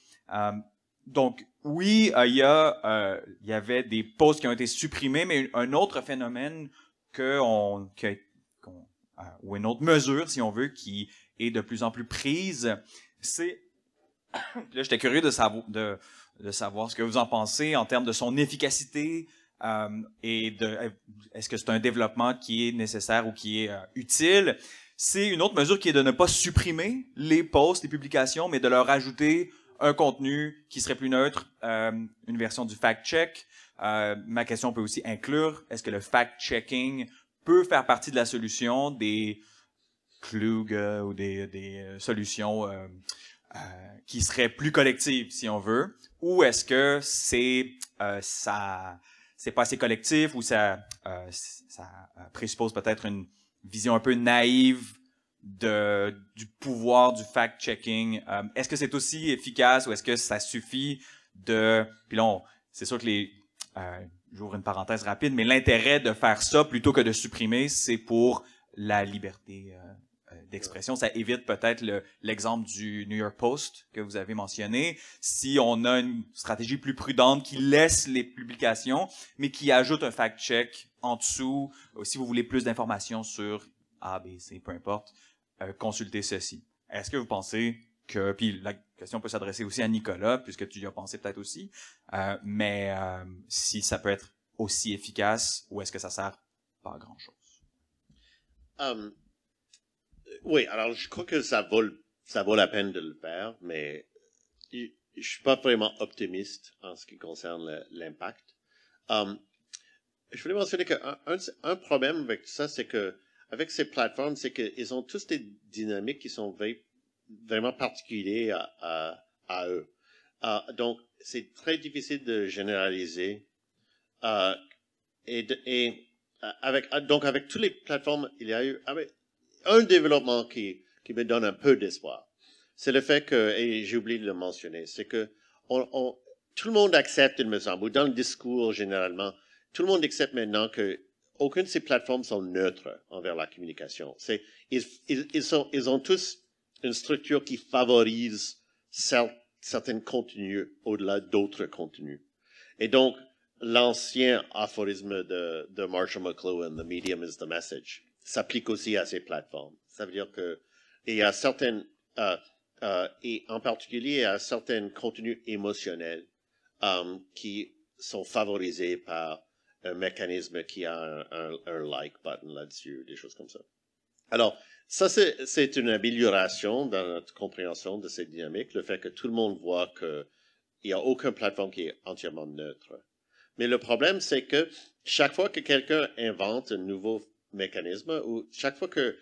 donc, oui, il y, a, il y avait des postes qui ont été supprimés, mais un autre phénomène que on, a euh, ou une autre mesure, si on veut, qui est de plus en plus prise, c'est... Là, j'étais curieux de, de, savoir ce que vous en pensez en termes de son efficacité euh, et de euh, est-ce que c'est un développement qui est nécessaire ou qui est utile. C'est une autre mesure qui est de ne pas supprimer les posts, les publications, mais de leur ajouter un contenu qui serait plus neutre, une version du fact-check. ma question peut aussi inclure, est-ce que le fact-checking peut faire partie de la solution des Klug euh, ou des, des euh, solutions euh, qui seraient plus collectives, si on veut, ou est-ce que c'est ça c'est pas assez collectif ou ça ça présuppose peut-être une vision un peu naïve de du pouvoir du fact-checking. Est-ce que c'est aussi efficace ou est-ce que ça suffit de puis là c'est sûr que les j'ouvre une parenthèse rapide, mais l'intérêt de faire ça plutôt que de supprimer, c'est pour la liberté euh, euh, d'expression. Ça évite peut-être l'exemple du New York Post que vous avez mentionné. Si on a une stratégie plus prudente qui laisse les publications, mais qui ajoute un fact-check en dessous, euh, si vous voulez plus d'informations sur A, B, C, peu importe, consultez ceci. Est-ce que vous pensez puis la question peut s'adresser aussi à Nicolas, puisque tu y as pensé peut-être aussi, euh, mais euh, si ça peut être aussi efficace ou est-ce que ça sert pas à grand-chose? Hum, euh, oui, alors je crois que ça vaut, ça vaut la peine de le faire, mais je, ne suis pas vraiment optimiste en ce qui concerne l'impact. Hum, je voulais mentionner qu'un problème avec tout ça, c'est que avec ces plateformes, c'est qu'ils ont tous des dynamiques qui sont vraiment particulier à, eux. Euh, donc, c'est très difficile de généraliser. Euh, et, et euh, avec, donc, avec toutes les plateformes, il y a eu ah, un développement qui, me donne un peu d'espoir. C'est le fait que, et j'ai oublié de le mentionner, c'est que on, tout le monde accepte, il me semble, ou dans le discours généralement, tout le monde accepte maintenant que aucune de ces plateformes sont neutres envers la communication. C'est, ils, sont, ils ont tous une structure qui favorise certains contenus au-delà d'autres contenus. Et donc, l'ancien aphorisme de, de Marshall McLuhan, The Medium is the Message, s'applique aussi à ces plateformes. Ça veut dire que, y a certaines, euh, euh, et en particulier à certains contenus émotionnels euh, qui sont favorisés par un mécanisme qui a un, un, un like button là-dessus, des choses comme ça. Alors, ça, c'est une amélioration dans notre compréhension de cette dynamique, le fait que tout le monde voit qu'il n'y a aucune plateforme qui est entièrement neutre. Mais le problème, c'est que chaque fois que quelqu'un invente un nouveau mécanisme, ou chaque fois que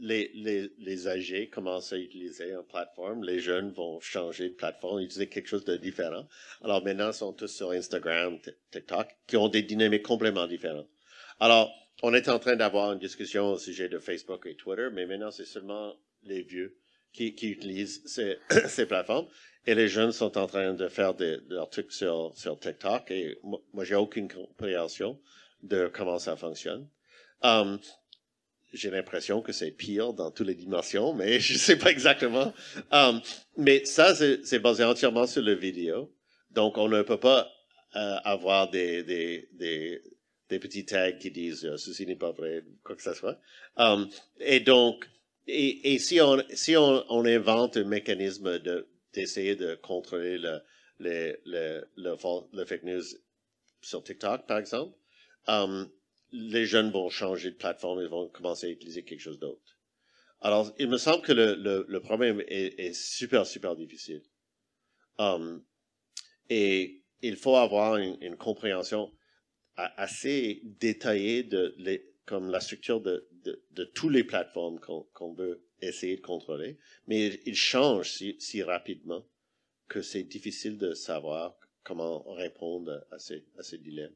les, les, les âgés commencent à utiliser une plateforme, les jeunes vont changer de plateforme, utiliser quelque chose de différent. Alors maintenant, ils sont tous sur Instagram, TikTok, qui ont des dynamiques complètement différentes. Alors, on est en train d'avoir une discussion au sujet de Facebook et Twitter, mais maintenant, c'est seulement les vieux qui, utilisent ces, plateformes. Et les jeunes sont en train de faire des, leurs trucs sur, sur TikTok. Et moi, j'ai aucune compréhension de comment ça fonctionne. Hum, j'ai l'impression que c'est pire dans toutes les dimensions, mais je ne sais pas exactement. Hum, mais ça, c'est basé entièrement sur le vidéo. Donc, on ne peut pas euh, avoir des des petits tags qui disent euh, ceci n'est pas vrai, quoi que ce soit. Um, et donc, et, si, on, si on, invente un mécanisme de d'essayer de, contrôler le, le, le, le, fake news sur TikTok, par exemple, um, les jeunes vont changer de plateforme et vont commencer à utiliser quelque chose d'autre. Alors, il me semble que le, le, problème est, super, super difficile. Um, et il faut avoir une, une compréhension assez détaillé de les, comme la structure de, de, de toutes les plateformes qu'on qu'on veut essayer de contrôler, mais il change si, si rapidement que c'est difficile de savoir comment répondre à ces, à ces dilemmes.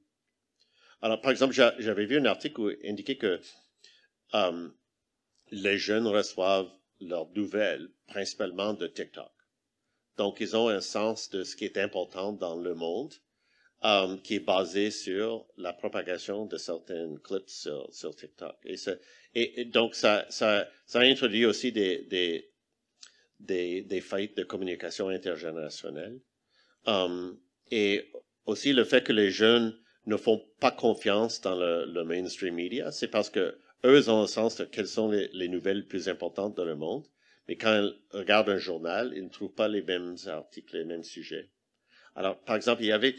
Alors, par exemple, j'avais vu un article où indiquait que euh, les jeunes reçoivent leurs nouvelles principalement de TikTok. Donc, ils ont un sens de ce qui est important dans le monde euh, qui est basé sur la propagation de certaines clips sur, TikTok. Et, donc, ça, ça, ça introduit aussi des, des, des, des faillites de communication intergénérationnelle. Euh, et aussi le fait que les jeunes ne font pas confiance dans le, le mainstream media, c'est parce que eux ont le sens de quelles sont les, les nouvelles plus importantes dans le monde. Mais quand ils regardent un journal, ils ne trouvent pas les mêmes articles, les mêmes sujets. Alors, par exemple, il y avait,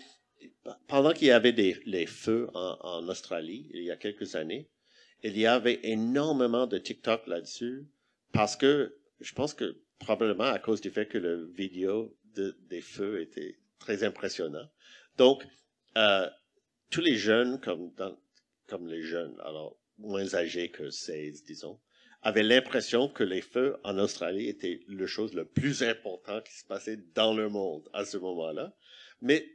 pendant qu'il y avait les feux en, Australie, il y a quelques années, il y avait énormément de TikTok là-dessus, parce que je pense que probablement à cause du fait que le vidéo des feux était très impressionnant. Donc, euh, tous les jeunes, comme, comme les jeunes, alors moins âgés que 16, disons, avaient l'impression que les feux en Australie étaient la chose la plus importante qui se passait dans le monde à ce moment-là. Mais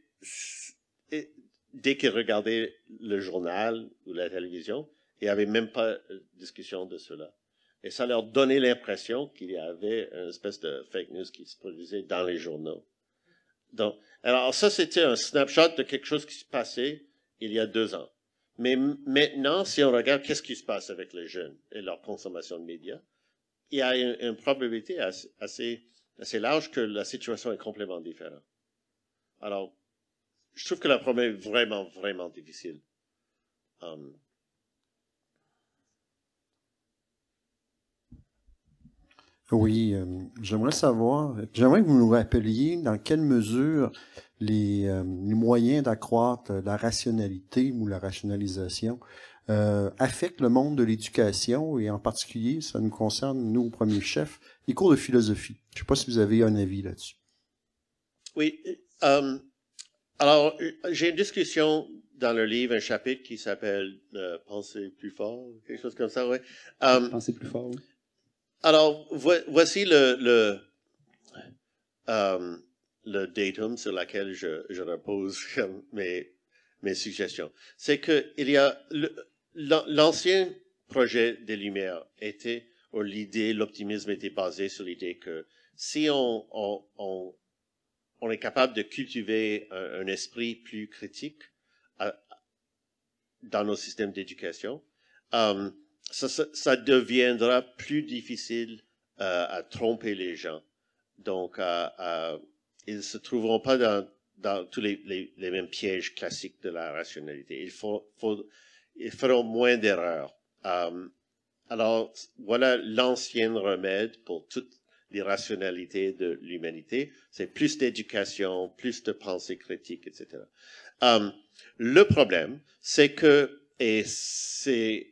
dès qu'ils regardaient le journal ou la télévision, il n'y avait même pas discussion de cela. Et ça leur donnait l'impression qu'il y avait une espèce de fake news qui se produisait dans les journaux. Donc, alors ça, c'était un snapshot de quelque chose qui se passait il y a deux ans. Mais maintenant, si on regarde qu'est-ce qui se passe avec les jeunes et leur consommation de médias, il y a une, probabilité assez, assez large que la situation est complètement différente. Alors, je trouve que la problème est vraiment, vraiment difficile. Um, oui, euh, j'aimerais savoir, j'aimerais que vous nous rappeliez dans quelle mesure les, euh, moyens d'accroître la rationalité ou la rationalisation euh, affectent le monde de l'éducation et en particulier, ça nous concerne, nous, au premier chef, les cours de philosophie. Je ne sais pas si vous avez un avis là-dessus. Oui, um, alors, j'ai une discussion dans le livre, un chapitre qui s'appelle euh, Penser plus fort, quelque chose comme ça, oui. Euh, Penser plus fort, oui. Alors, voici le, le, euh, datum sur lequel je, repose mes, mes suggestions. C'est que il y a l'ancien projet des Lumières était, l'idée, l'optimisme était basé sur l'idée que si on, on on est capable de cultiver un, esprit plus critique euh, dans nos systèmes d'éducation, euh, ça, deviendra plus difficile euh, à tromper les gens. Donc, ils ne se trouveront pas dans, tous les, mêmes pièges classiques de la rationalité. Il faut, ils feront moins d'erreurs. alors, voilà l'ancien remède pour toutes l'irrationalité de l'humanité. C'est plus d'éducation, plus de pensée critique, etc. Euh, le problème, c'est que, et c'est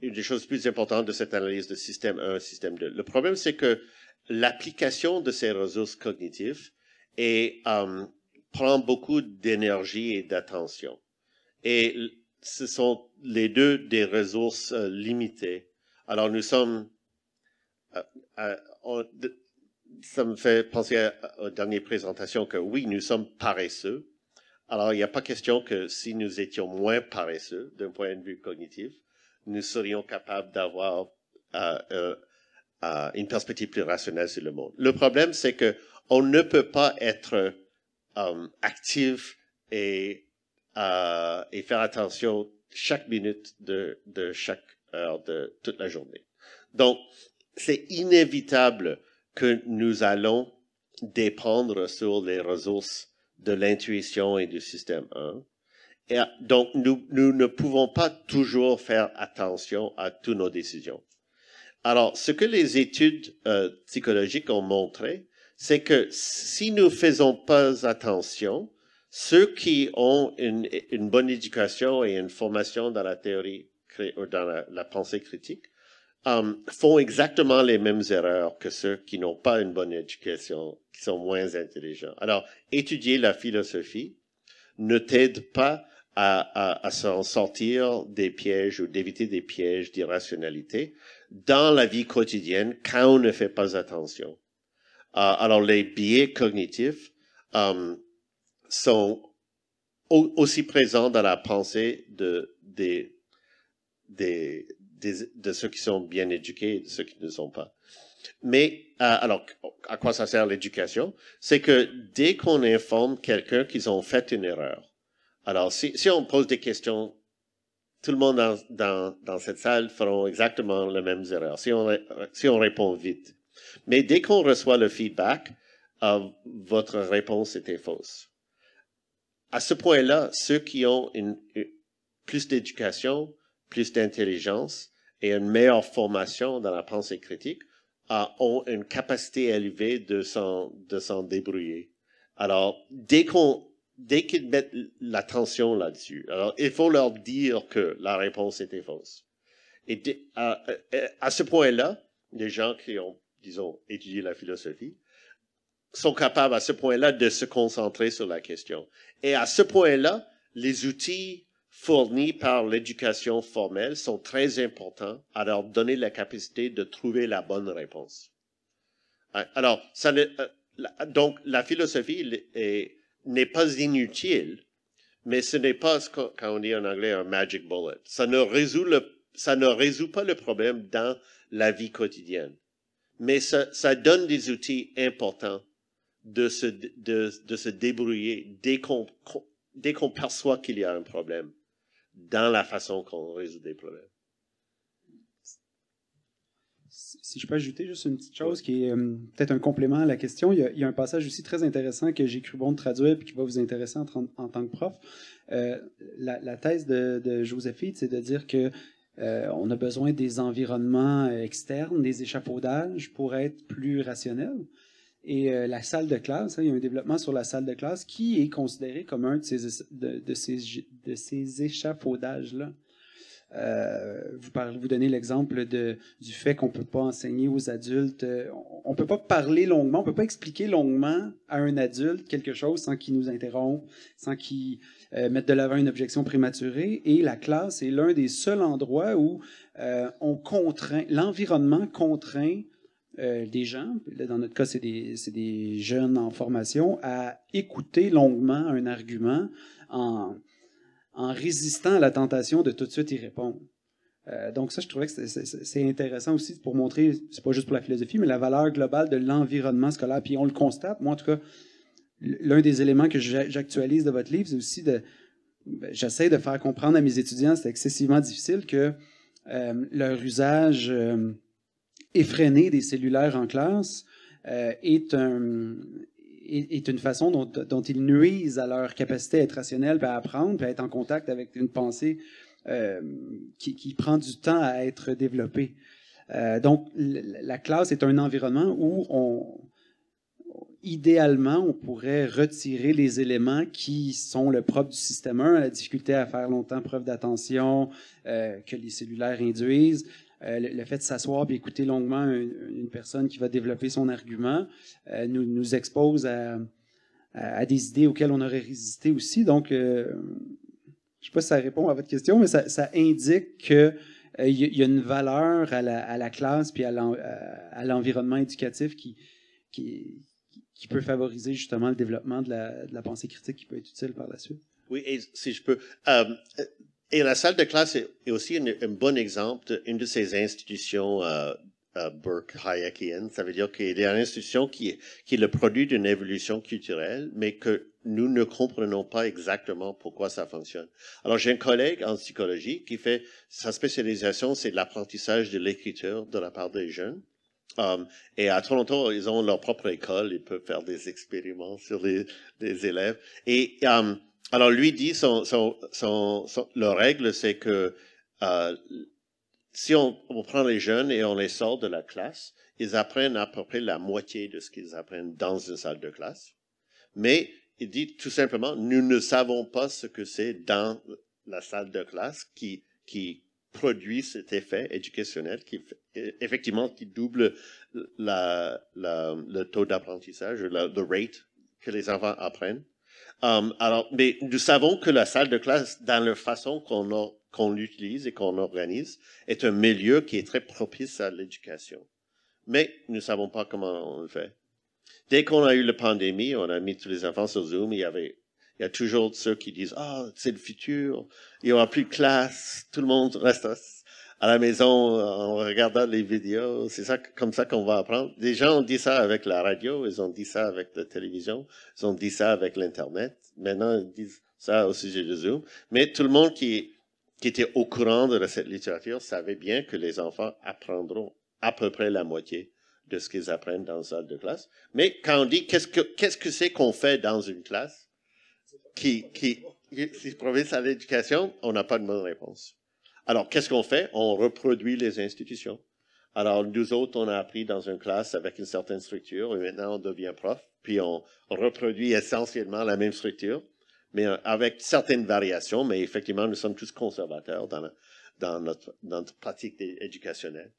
une des choses plus importantes de cette analyse de système 1, système 2, le problème, c'est que l'application de ces ressources cognitives est, euh, prend beaucoup d'énergie et d'attention. Et ce sont les deux des ressources euh, limitées. Alors nous sommes, ça me fait penser aux dernières présentations que oui, nous sommes paresseux. Alors, il n'y a pas question que si nous étions moins paresseux d'un point de vue cognitif, nous serions capables d'avoir euh, euh, euh, une perspective plus rationnelle sur le monde. Le problème, c'est que on ne peut pas être actif et, et faire attention chaque minute de, de chaque heure de toute la journée. Donc, c'est inévitable que nous allons dépendre sur les ressources de l'intuition et du système 1. Et donc, nous, ne pouvons pas toujours faire attention à toutes nos décisions. Alors, ce que les études euh, psychologiques ont montré, c'est que si nous faisons pas attention, ceux qui ont une, bonne éducation et une formation dans la théorie ou euh, dans la pensée critique euh, font exactement les mêmes erreurs que ceux qui n'ont pas une bonne éducation, qui sont moins intelligents. Alors, étudier la philosophie ne t'aide pas à, s'en sortir des pièges ou d'éviter des pièges d'irrationalité dans la vie quotidienne quand on ne fait pas attention. Euh, alors, les biais cognitifs euh, sont aussi présents dans la pensée de, des, des, de ceux qui sont bien éduqués et de ceux qui ne sont pas. Mais euh, alors, à quoi ça sert l'éducation C'est que dès qu'on informe quelqu'un qu'ils ont fait une erreur, alors si, on pose des questions, tout le monde dans, cette salle feront exactement les mêmes erreurs si on, répond vite. Mais dès qu'on reçoit le feedback, euh, votre réponse était fausse. À ce point-là, ceux qui ont plus d'éducation plus d'intelligence et une meilleure formation dans la pensée critique ont une capacité élevée de s'en, de s'en débrouiller. Alors, dès qu'on, dès qu'ils mettent l'attention là-dessus, alors il faut leur dire que la réponse était fausse. Et à, à, ce point-là, les gens qui ont, disons, étudié la philosophie sont capables à ce point-là de se concentrer sur la question. Et à ce point-là, les outils fournis par l'éducation formelle sont très importants à leur donner la capacité de trouver la bonne réponse. Ah, alors, ça euh, donc la philosophie n'est pas inutile, mais ce n'est pas, quand on dit en anglais, un magic bullet. Ça ne résout, pas le problème dans la vie quotidienne, mais ça, donne des outils importants de se, débrouiller dès qu'on perçoit qu'il y a un problème dans la façon qu'on résout des problèmes. Si je peux ajouter juste une petite chose qui est euh, peut-être un complément à la question, il y, a, un passage aussi très intéressant que j'ai cru bon de traduire et qui va vous intéresser en, tant que prof. Euh, la, thèse de, de c'est de dire qu'on euh, a besoin des environnements externes, des échafaudages pour être plus rationnel. Et euh, la salle de classe, hein, il y a un développement sur la salle de classe qui est considéré comme un de ces, de, ces, échafaudages-là. Euh, vous, vous donnez l'exemple du fait qu'on ne peut pas enseigner aux adultes, euh, on ne peut pas parler longuement, on ne peut pas expliquer longuement à un adulte quelque chose sans qu'il nous interrompe, sans qu'il mette de l'avant une objection prématurée. Et la classe est l'un des seuls endroits où on l'environnement contraint euh, des gens, dans notre cas, c'est des, jeunes en formation, à écouter longuement un argument en, résistant à la tentation de tout de suite y répondre. Euh, donc ça, je trouvais que c'est intéressant aussi pour montrer, c'est pas juste pour la philosophie, mais la valeur globale de l'environnement scolaire. Puis on le constate, moi en tout cas, l'un des éléments que j'actualise de votre livre, c'est aussi de, ben, j'essaie de faire comprendre à mes étudiants, c'est excessivement difficile, que euh, leur usage freiner des cellulaires en classe euh, est, une façon dont, ils nuisent à leur capacité à être rationnelle, à apprendre, à être en contact avec une pensée euh, qui, prend du temps à être développée. Euh, donc, la classe est un environnement où on, idéalement, on pourrait retirer les éléments qui sont le propre du système 1, la difficulté à faire longtemps preuve d'attention que les cellulaires induisent, euh, le, fait de s'asseoir et écouter longuement une, personne qui va développer son argument euh, nous, nous, expose à, des idées auxquelles on aurait résisté aussi. Donc, euh, je ne sais pas si ça répond à votre question, mais ça, indique qu'il y, a une valeur à la, classe puis à l'environnement éducatif qui, peut favoriser justement le développement de la, pensée critique qui peut être utile par la suite. Oui, et si je peux, et la salle de classe est, aussi un bon exemple d'une de ces institutions euh, euh Burke Ça veut dire qu'il y a une institution qui est, qui est le produit d'une évolution culturelle, mais que nous ne comprenons pas exactement pourquoi ça fonctionne. Alors j'ai un collègue en psychologie qui fait sa spécialisation, c'est l'apprentissage de l'écriture de la part des jeunes. Um, et à Toronto, ils ont leur propre école, ils peuvent faire des expériments sur les, les élèves. Et um, alors lui dit, son, son, son, règle, c'est que euh, si on, prend les jeunes et on les sort de la classe, ils apprennent à peu près la moitié de ce qu'ils apprennent dans une salle de classe. Mais il dit tout simplement, nous ne savons pas ce que c'est dans la salle de classe qui, qui produit cet effet éducationnel qui, effectivement, qui double la, le taux d'apprentissage, le rate que les enfants apprennent. Euh, alors, mais nous savons que la salle de classe, dans la façon qu'on l'utilise et qu'on organise, est un milieu qui est très propice à l'éducation. Mais nous ne savons pas comment on le fait. Dès qu'on a eu la pandémie, on a mis tous les enfants sur Zoom. Il y avait, il y a toujours ceux qui disent, ah, oh, c'est le futur. Il y aura plus de classe. Tout le monde reste à la maison euh, en regardant les vidéos. C'est ça, comme ça qu'on va apprendre. Des gens ont dit ça avec la radio, ils ont dit ça avec la télévision, ils ont dit ça avec l'Internet. Maintenant, ils disent ça au sujet de Zoom. Mais tout le monde qui, qui était au courant de cette littérature savait bien que les enfants apprendront à peu près la moitié de ce qu'ils apprennent dans une salle de classe. Mais quand on dit qu'est-ce que qu'est-ce que c'est qu'on fait dans une classe qui qui si à l'éducation, on n'a pas de bonne réponse. Alors, qu'est-ce qu'on fait? On reproduit les institutions. Alors, nous autres, on a appris dans une classe avec une certaine structure, et maintenant, on devient prof, puis on reproduit essentiellement la même structure, mais euh, avec certaines variations, mais effectivement, nous sommes tous conservateurs dans, notre, notre pratique éducationnelle.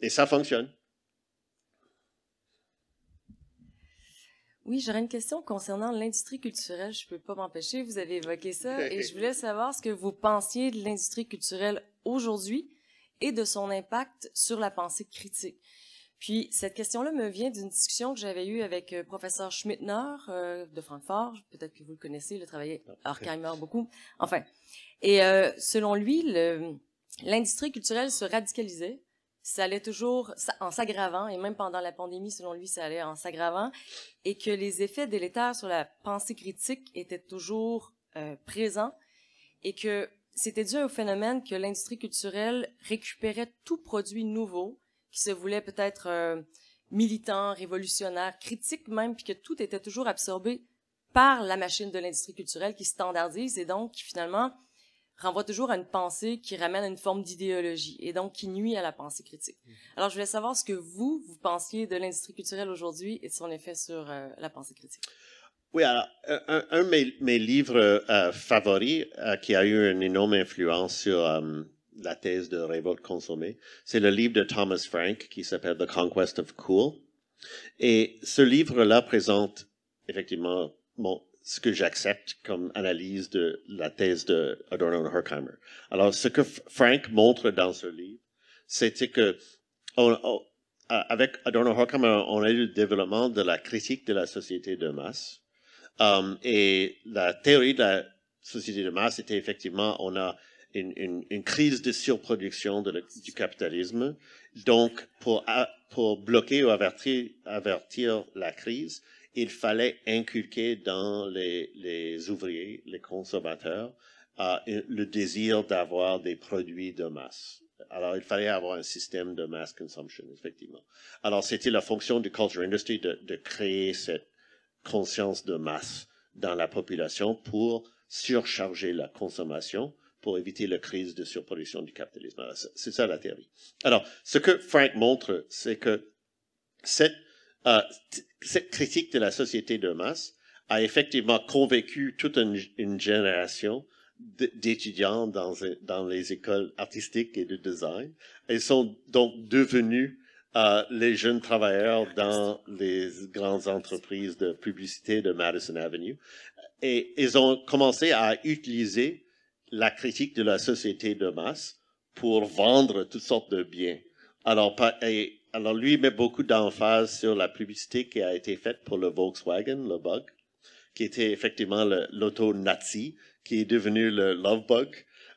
Et ça fonctionne. Oui, j'aurais une question concernant l'industrie culturelle. Je ne peux pas m'empêcher. Vous avez évoqué ça et je voulais savoir ce que vous pensiez de l'industrie culturelle aujourd'hui et de son impact sur la pensée critique. Puis cette question-là me vient d'une discussion que j'avais eue avec euh, professeur Schmittner euh, de Francfort. Peut-être que vous le connaissez, il a travaillé ah, à Horkheimer beaucoup. Enfin, et euh, selon lui, l'industrie culturelle se radicalisait ça allait toujours en s'aggravant, et même pendant la pandémie, selon lui, ça allait en s'aggravant, et que les effets délétères sur la pensée critique étaient toujours euh, présents, et que c'était dû au phénomène que l'industrie culturelle récupérait tout produit nouveau qui se voulait peut-être euh, militant, révolutionnaire, critique même, puis que tout était toujours absorbé par la machine de l'industrie culturelle qui standardise et donc finalement renvoie toujours à une pensée qui ramène à une forme d'idéologie et donc qui nuit à la pensée critique. Mhm. Alors, je voulais savoir ce que vous, vous pensiez de l'industrie culturelle aujourd'hui et de son effet sur euh, la pensée critique. Oui, alors, un, de mes, livres euh, favoris euh, qui a eu une énorme influence sur la thèse de révolte consommée, c'est le livre de Thomas Frank qui s'appelle The Conquest of Cool. Et ce livre-là présente effectivement mon ce que j'accepte comme analyse de la thèse de Adorno et Horkheimer. Alors, ce que Frank montre dans ce livre, c'était que avec Adorno Horkheimer, on a eu le développement de la critique de la société de masse. Um, et la théorie de la société de masse était effectivement, on a une, crise de surproduction du capitalisme. Donc, pour, pour bloquer ou avertir, avertir la crise, il fallait inculquer dans les, les ouvriers, les consommateurs, euh, le désir d'avoir des produits de masse. Alors, il fallait avoir un système de mass consumption, effectivement. Alors, c'était la fonction du culture industry de, de, créer cette conscience de masse dans la population pour surcharger la consommation, pour éviter la crise de surproduction du capitalisme. C'est ça la théorie. Alors, ce que Frank montre, c'est que cette, euh, cette critique de la société de masse a effectivement convaincu toute une, génération d'étudiants dans, les écoles artistiques et de design. Ils sont donc devenus euh, les jeunes travailleurs dans les grandes entreprises de publicité de Madison Avenue. Et ils ont commencé à utiliser la critique de la société de masse pour vendre toutes sortes de biens. Alors, et alors, lui, met beaucoup d'emphase sur la publicité qui a été faite pour le Volkswagen, le Bug, qui était effectivement l'auto nazi, qui est devenu le Love Bug.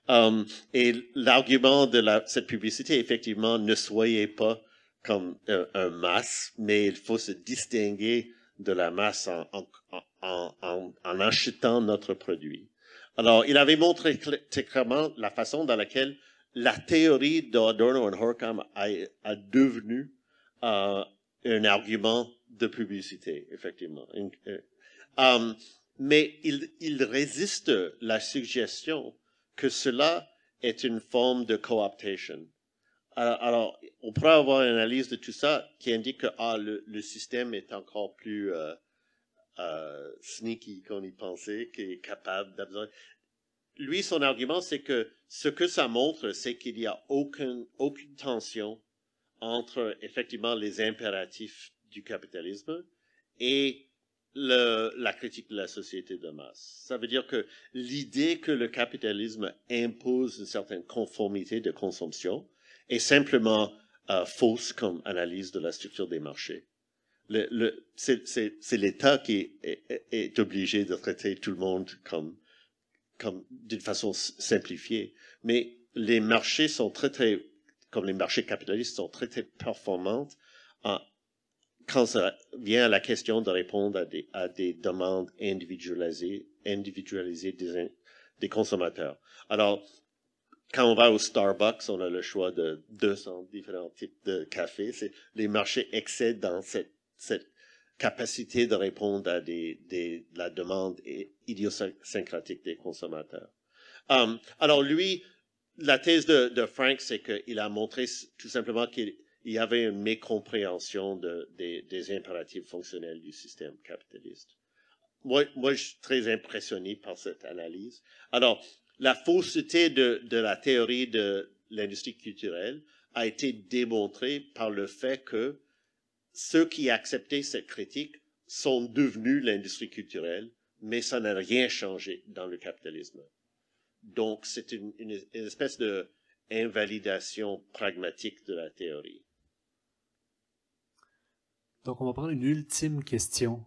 Um, et l'argument de la, cette publicité, effectivement, ne soyez pas comme euh, un masse, mais il faut se distinguer de la masse en, en, en achetant notre produit. Alors, il avait montré clairement la façon dans laquelle la théorie d'Adorno et Horkheimer a, devenu euh, un argument de publicité, effectivement. Euh, um, mais il, il résiste la suggestion que cela est une forme de cooptation. Alors, on pourrait avoir une analyse de tout ça qui indique que ah, le, le, système est encore plus euh, euh sneaky qu'on y pensait, qui est capable d'absorber lui, son argument, c'est que ce que ça montre, c'est qu'il n'y a aucune tension entre effectivement les impératifs du capitalisme et la critique de la société de masse. Ça veut dire que l'idée que le capitalisme impose une certaine conformité de consommation est simplement euh, fausse comme analyse de la structure des marchés. Le, c'est l'État qui est obligé de traiter tout le monde comme comme d'une façon simplifiée. Mais les marchés sont très, très, comme les marchés capitalistes sont très, très performants ah, quand ça vient à la question de répondre à des, à des demandes individualisées, individualisées des, consommateurs. Alors, quand on va au Starbucks, on a le choix de 200 différents types de café. Les marchés excèdent dans cette capacité de répondre à des, la demande idiosyncratique des consommateurs. Hum, alors lui, la thèse de, Frank, c'est qu'il a montré tout simplement qu'il y avait une mécompréhension des, impératifs fonctionnels du système capitaliste. Moi, je suis très impressionné par cette analyse. Alors, la fausseté de la théorie de l'industrie culturelle a été démontrée par le fait que ceux qui acceptaient cette critique sont devenus l'industrie culturelle, mais ça n'a rien changé dans le capitalisme. Donc, c'est une, espèce de invalidation pragmatique de la théorie. Donc, on va prendre une ultime question.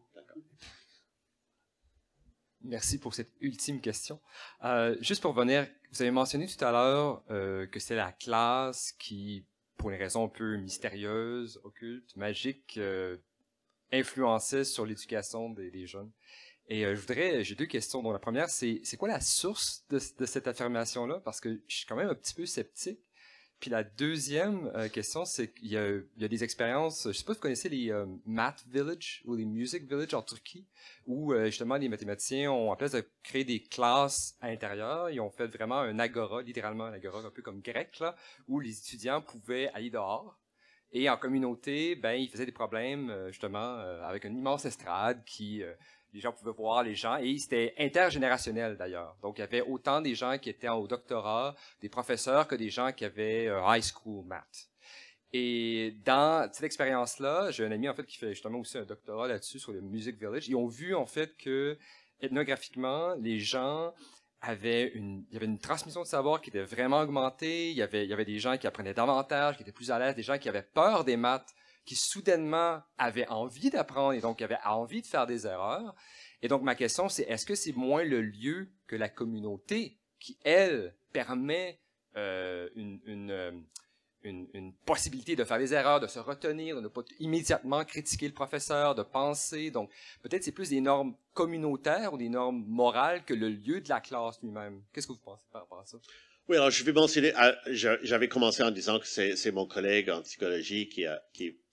Merci pour cette ultime question. Euh, juste pour venir, vous avez mentionné tout à l'heure euh, que c'est la classe qui pour une raison un peu mystérieuse, occulte, magique, euh, sur l'éducation des, jeunes. Et euh, je voudrais, j'ai deux questions. Donc la première, c'est quoi la source de cette affirmation-là Parce que je suis quand même un petit peu sceptique. Puis la deuxième euh, question, c'est qu'il y, a, des expériences, je sais pas si vous connaissez les euh, Math Village ou les Music Village en Turquie, où euh, justement les mathématiciens ont, en place de créer des classes à l'intérieur, ils ont fait vraiment un agora, littéralement un agora un peu comme grec, là, où les étudiants pouvaient aller dehors. Et en communauté, ben, ils faisaient des problèmes, justement, avec une immense estrade qui les gens pouvaient voir les gens et c'était intergénérationnel d'ailleurs. Donc il y avait autant des gens qui étaient au doctorat, des professeurs que des gens qui avaient euh, high school math. Et dans cette expérience-là, j'ai un ami en fait qui fait justement aussi un doctorat là-dessus sur le Music Village. Ils ont vu en fait que ethnographiquement, les gens avaient une, il y avait une transmission de savoir qui était vraiment augmentée. Il y avait, il y avait des gens qui apprenaient davantage, qui étaient plus à l'aise, des gens qui avaient peur des maths qui soudainement avaient envie d'apprendre et donc avaient envie de faire des erreurs. Et donc ma question, c'est est-ce que c'est moins le lieu que la communauté qui, elle, permet euh, euh, une, une, possibilité de faire des erreurs, de se retenir, de ne pas immédiatement critiquer le professeur, de penser. Donc peut-être c'est plus des normes communautaires ou des normes morales que le lieu de la classe lui-même. Qu'est-ce que vous pensez par rapport à ça? Oui, alors je vais mentionner, ah, j'avais commencé en disant que c'est mon collègue en psychologie qui, a,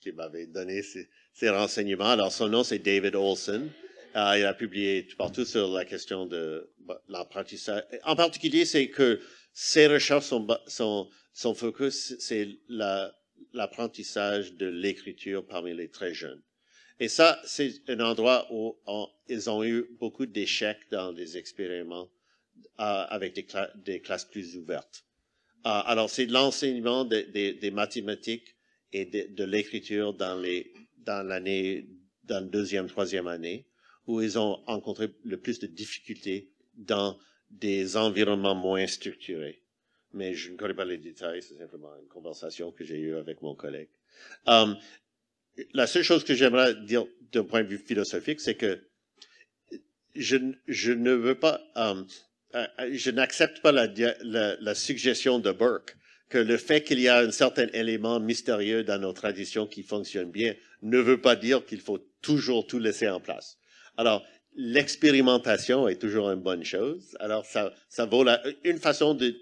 qui m'avait donné ces, renseignements. Alors, son nom, c'est David Olson. Euh, il a publié tout partout sur la question de bah, l'apprentissage. En particulier, c'est que ses recherches sont, sont, son focus, c'est l'apprentissage de l'écriture parmi les très jeunes. Et ça, c'est un endroit où ils ont eu beaucoup d'échecs dans des expériments euh, avec des, classes plus ouvertes. Euh, alors, c'est l'enseignement des, des, des mathématiques et de, l'écriture dans les dans l'année dans la deuxième troisième année où ils ont rencontré le plus de difficultés dans des environnements moins structurés. Mais je ne connais pas les détails, c'est simplement une conversation que j'ai eue avec mon collègue. Euh, la seule chose que j'aimerais dire d'un point de vue philosophique, c'est que je, je, ne veux pas, euh, euh, je n'accepte pas la, la, suggestion de Burke que le fait qu'il y a un certain élément mystérieux dans nos traditions qui fonctionne bien ne veut pas dire qu'il faut toujours tout laisser en place. Alors, l'expérimentation est toujours une bonne chose. Alors, ça, ça vaut la, une façon de,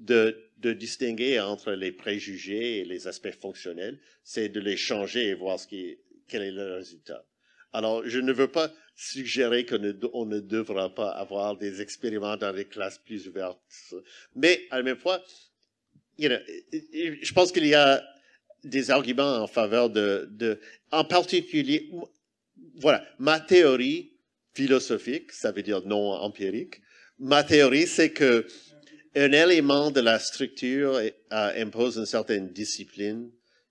de, de, distinguer entre les préjugés et les aspects fonctionnels, c'est de les changer et voir ce qui, quel est le résultat. Alors, je ne veux pas suggérer qu'on ne, on ne devra pas avoir des expériments dans des classes plus ouvertes, mais à la même fois, je pense qu'il y a des arguments en faveur de, de, en particulier, voilà, ma théorie philosophique, ça veut dire non empirique, ma théorie, c'est que un élément de la structure impose une certaine discipline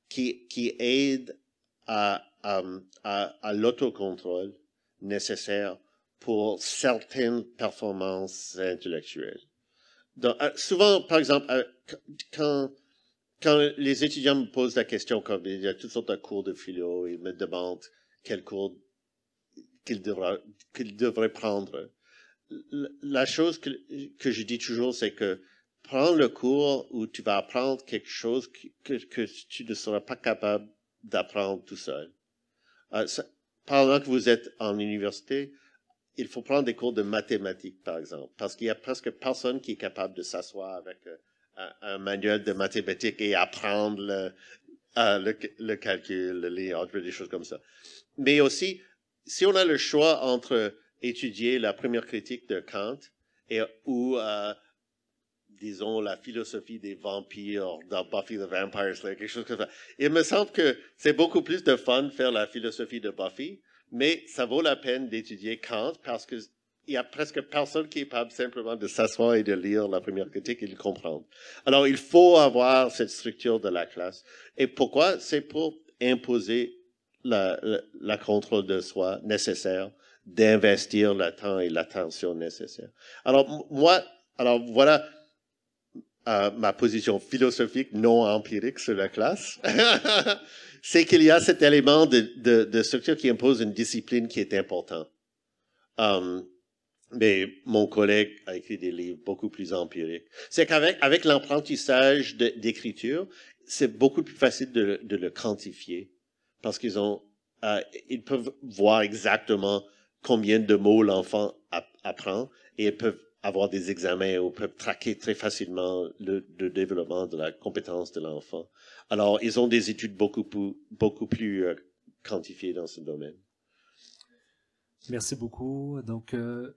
qui, qui aide à, à, à, à l'autocontrôle nécessaire pour certaines performances intellectuelles. Euh, souvent, par exemple, euh, quand, quand les étudiants me posent la question, comme il y a toutes sortes de cours de philo, ils me demandent quel cours qu'ils devraient, devraient prendre. La chose que, que je dis toujours, c'est que prends le cours où tu vas apprendre quelque chose que, que, tu ne seras pas capable d'apprendre tout seul. Euh, pendant que vous êtes en université, il faut prendre des cours de mathématiques, par exemple, parce qu'il y a presque personne qui est capable de s'asseoir avec euh, un, manuel de mathématiques et apprendre le, euh, calcul, les autres, des choses comme ça. Mais aussi, si on a le choix entre étudier la première critique de Kant et, ou, euh, disons, la philosophie des vampires dans Buffy the Vampire Slayer, quelque chose comme ça, il me semble que c'est beaucoup plus de fun faire la philosophie de Buffy mais ça vaut la peine d'étudier Kant parce qu'il n'y a presque personne qui est capable simplement de s'asseoir et de lire la première critique et de comprendre. Alors, il faut avoir cette structure de la classe. Et pourquoi C'est pour imposer la, la, la, contrôle de soi nécessaire, d'investir le temps et l'attention nécessaire. Alors, moi, alors voilà, ma position philosophique non empirique sur la classe, c'est qu'il y a cet élément de, de, de, structure qui impose une discipline qui est importante. Hum, mais mon collègue a écrit des livres beaucoup plus empiriques. C'est qu'avec avec, l'apprentissage d'écriture, c'est beaucoup plus facile de, de le quantifier parce qu'ils ont euh, ils peuvent voir exactement combien de mots l'enfant apprend et ils peuvent avoir des examens on peuvent traquer très facilement le, développement de la compétence de l'enfant. Alors, ils ont des études beaucoup, plus, beaucoup plus euh, quantifiées dans ce domaine. Merci beaucoup. Donc, euh,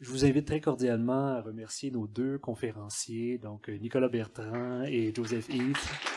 je vous invite très cordialement à remercier nos deux conférenciers, donc euh, Nicolas Bertrand et Joseph Heath.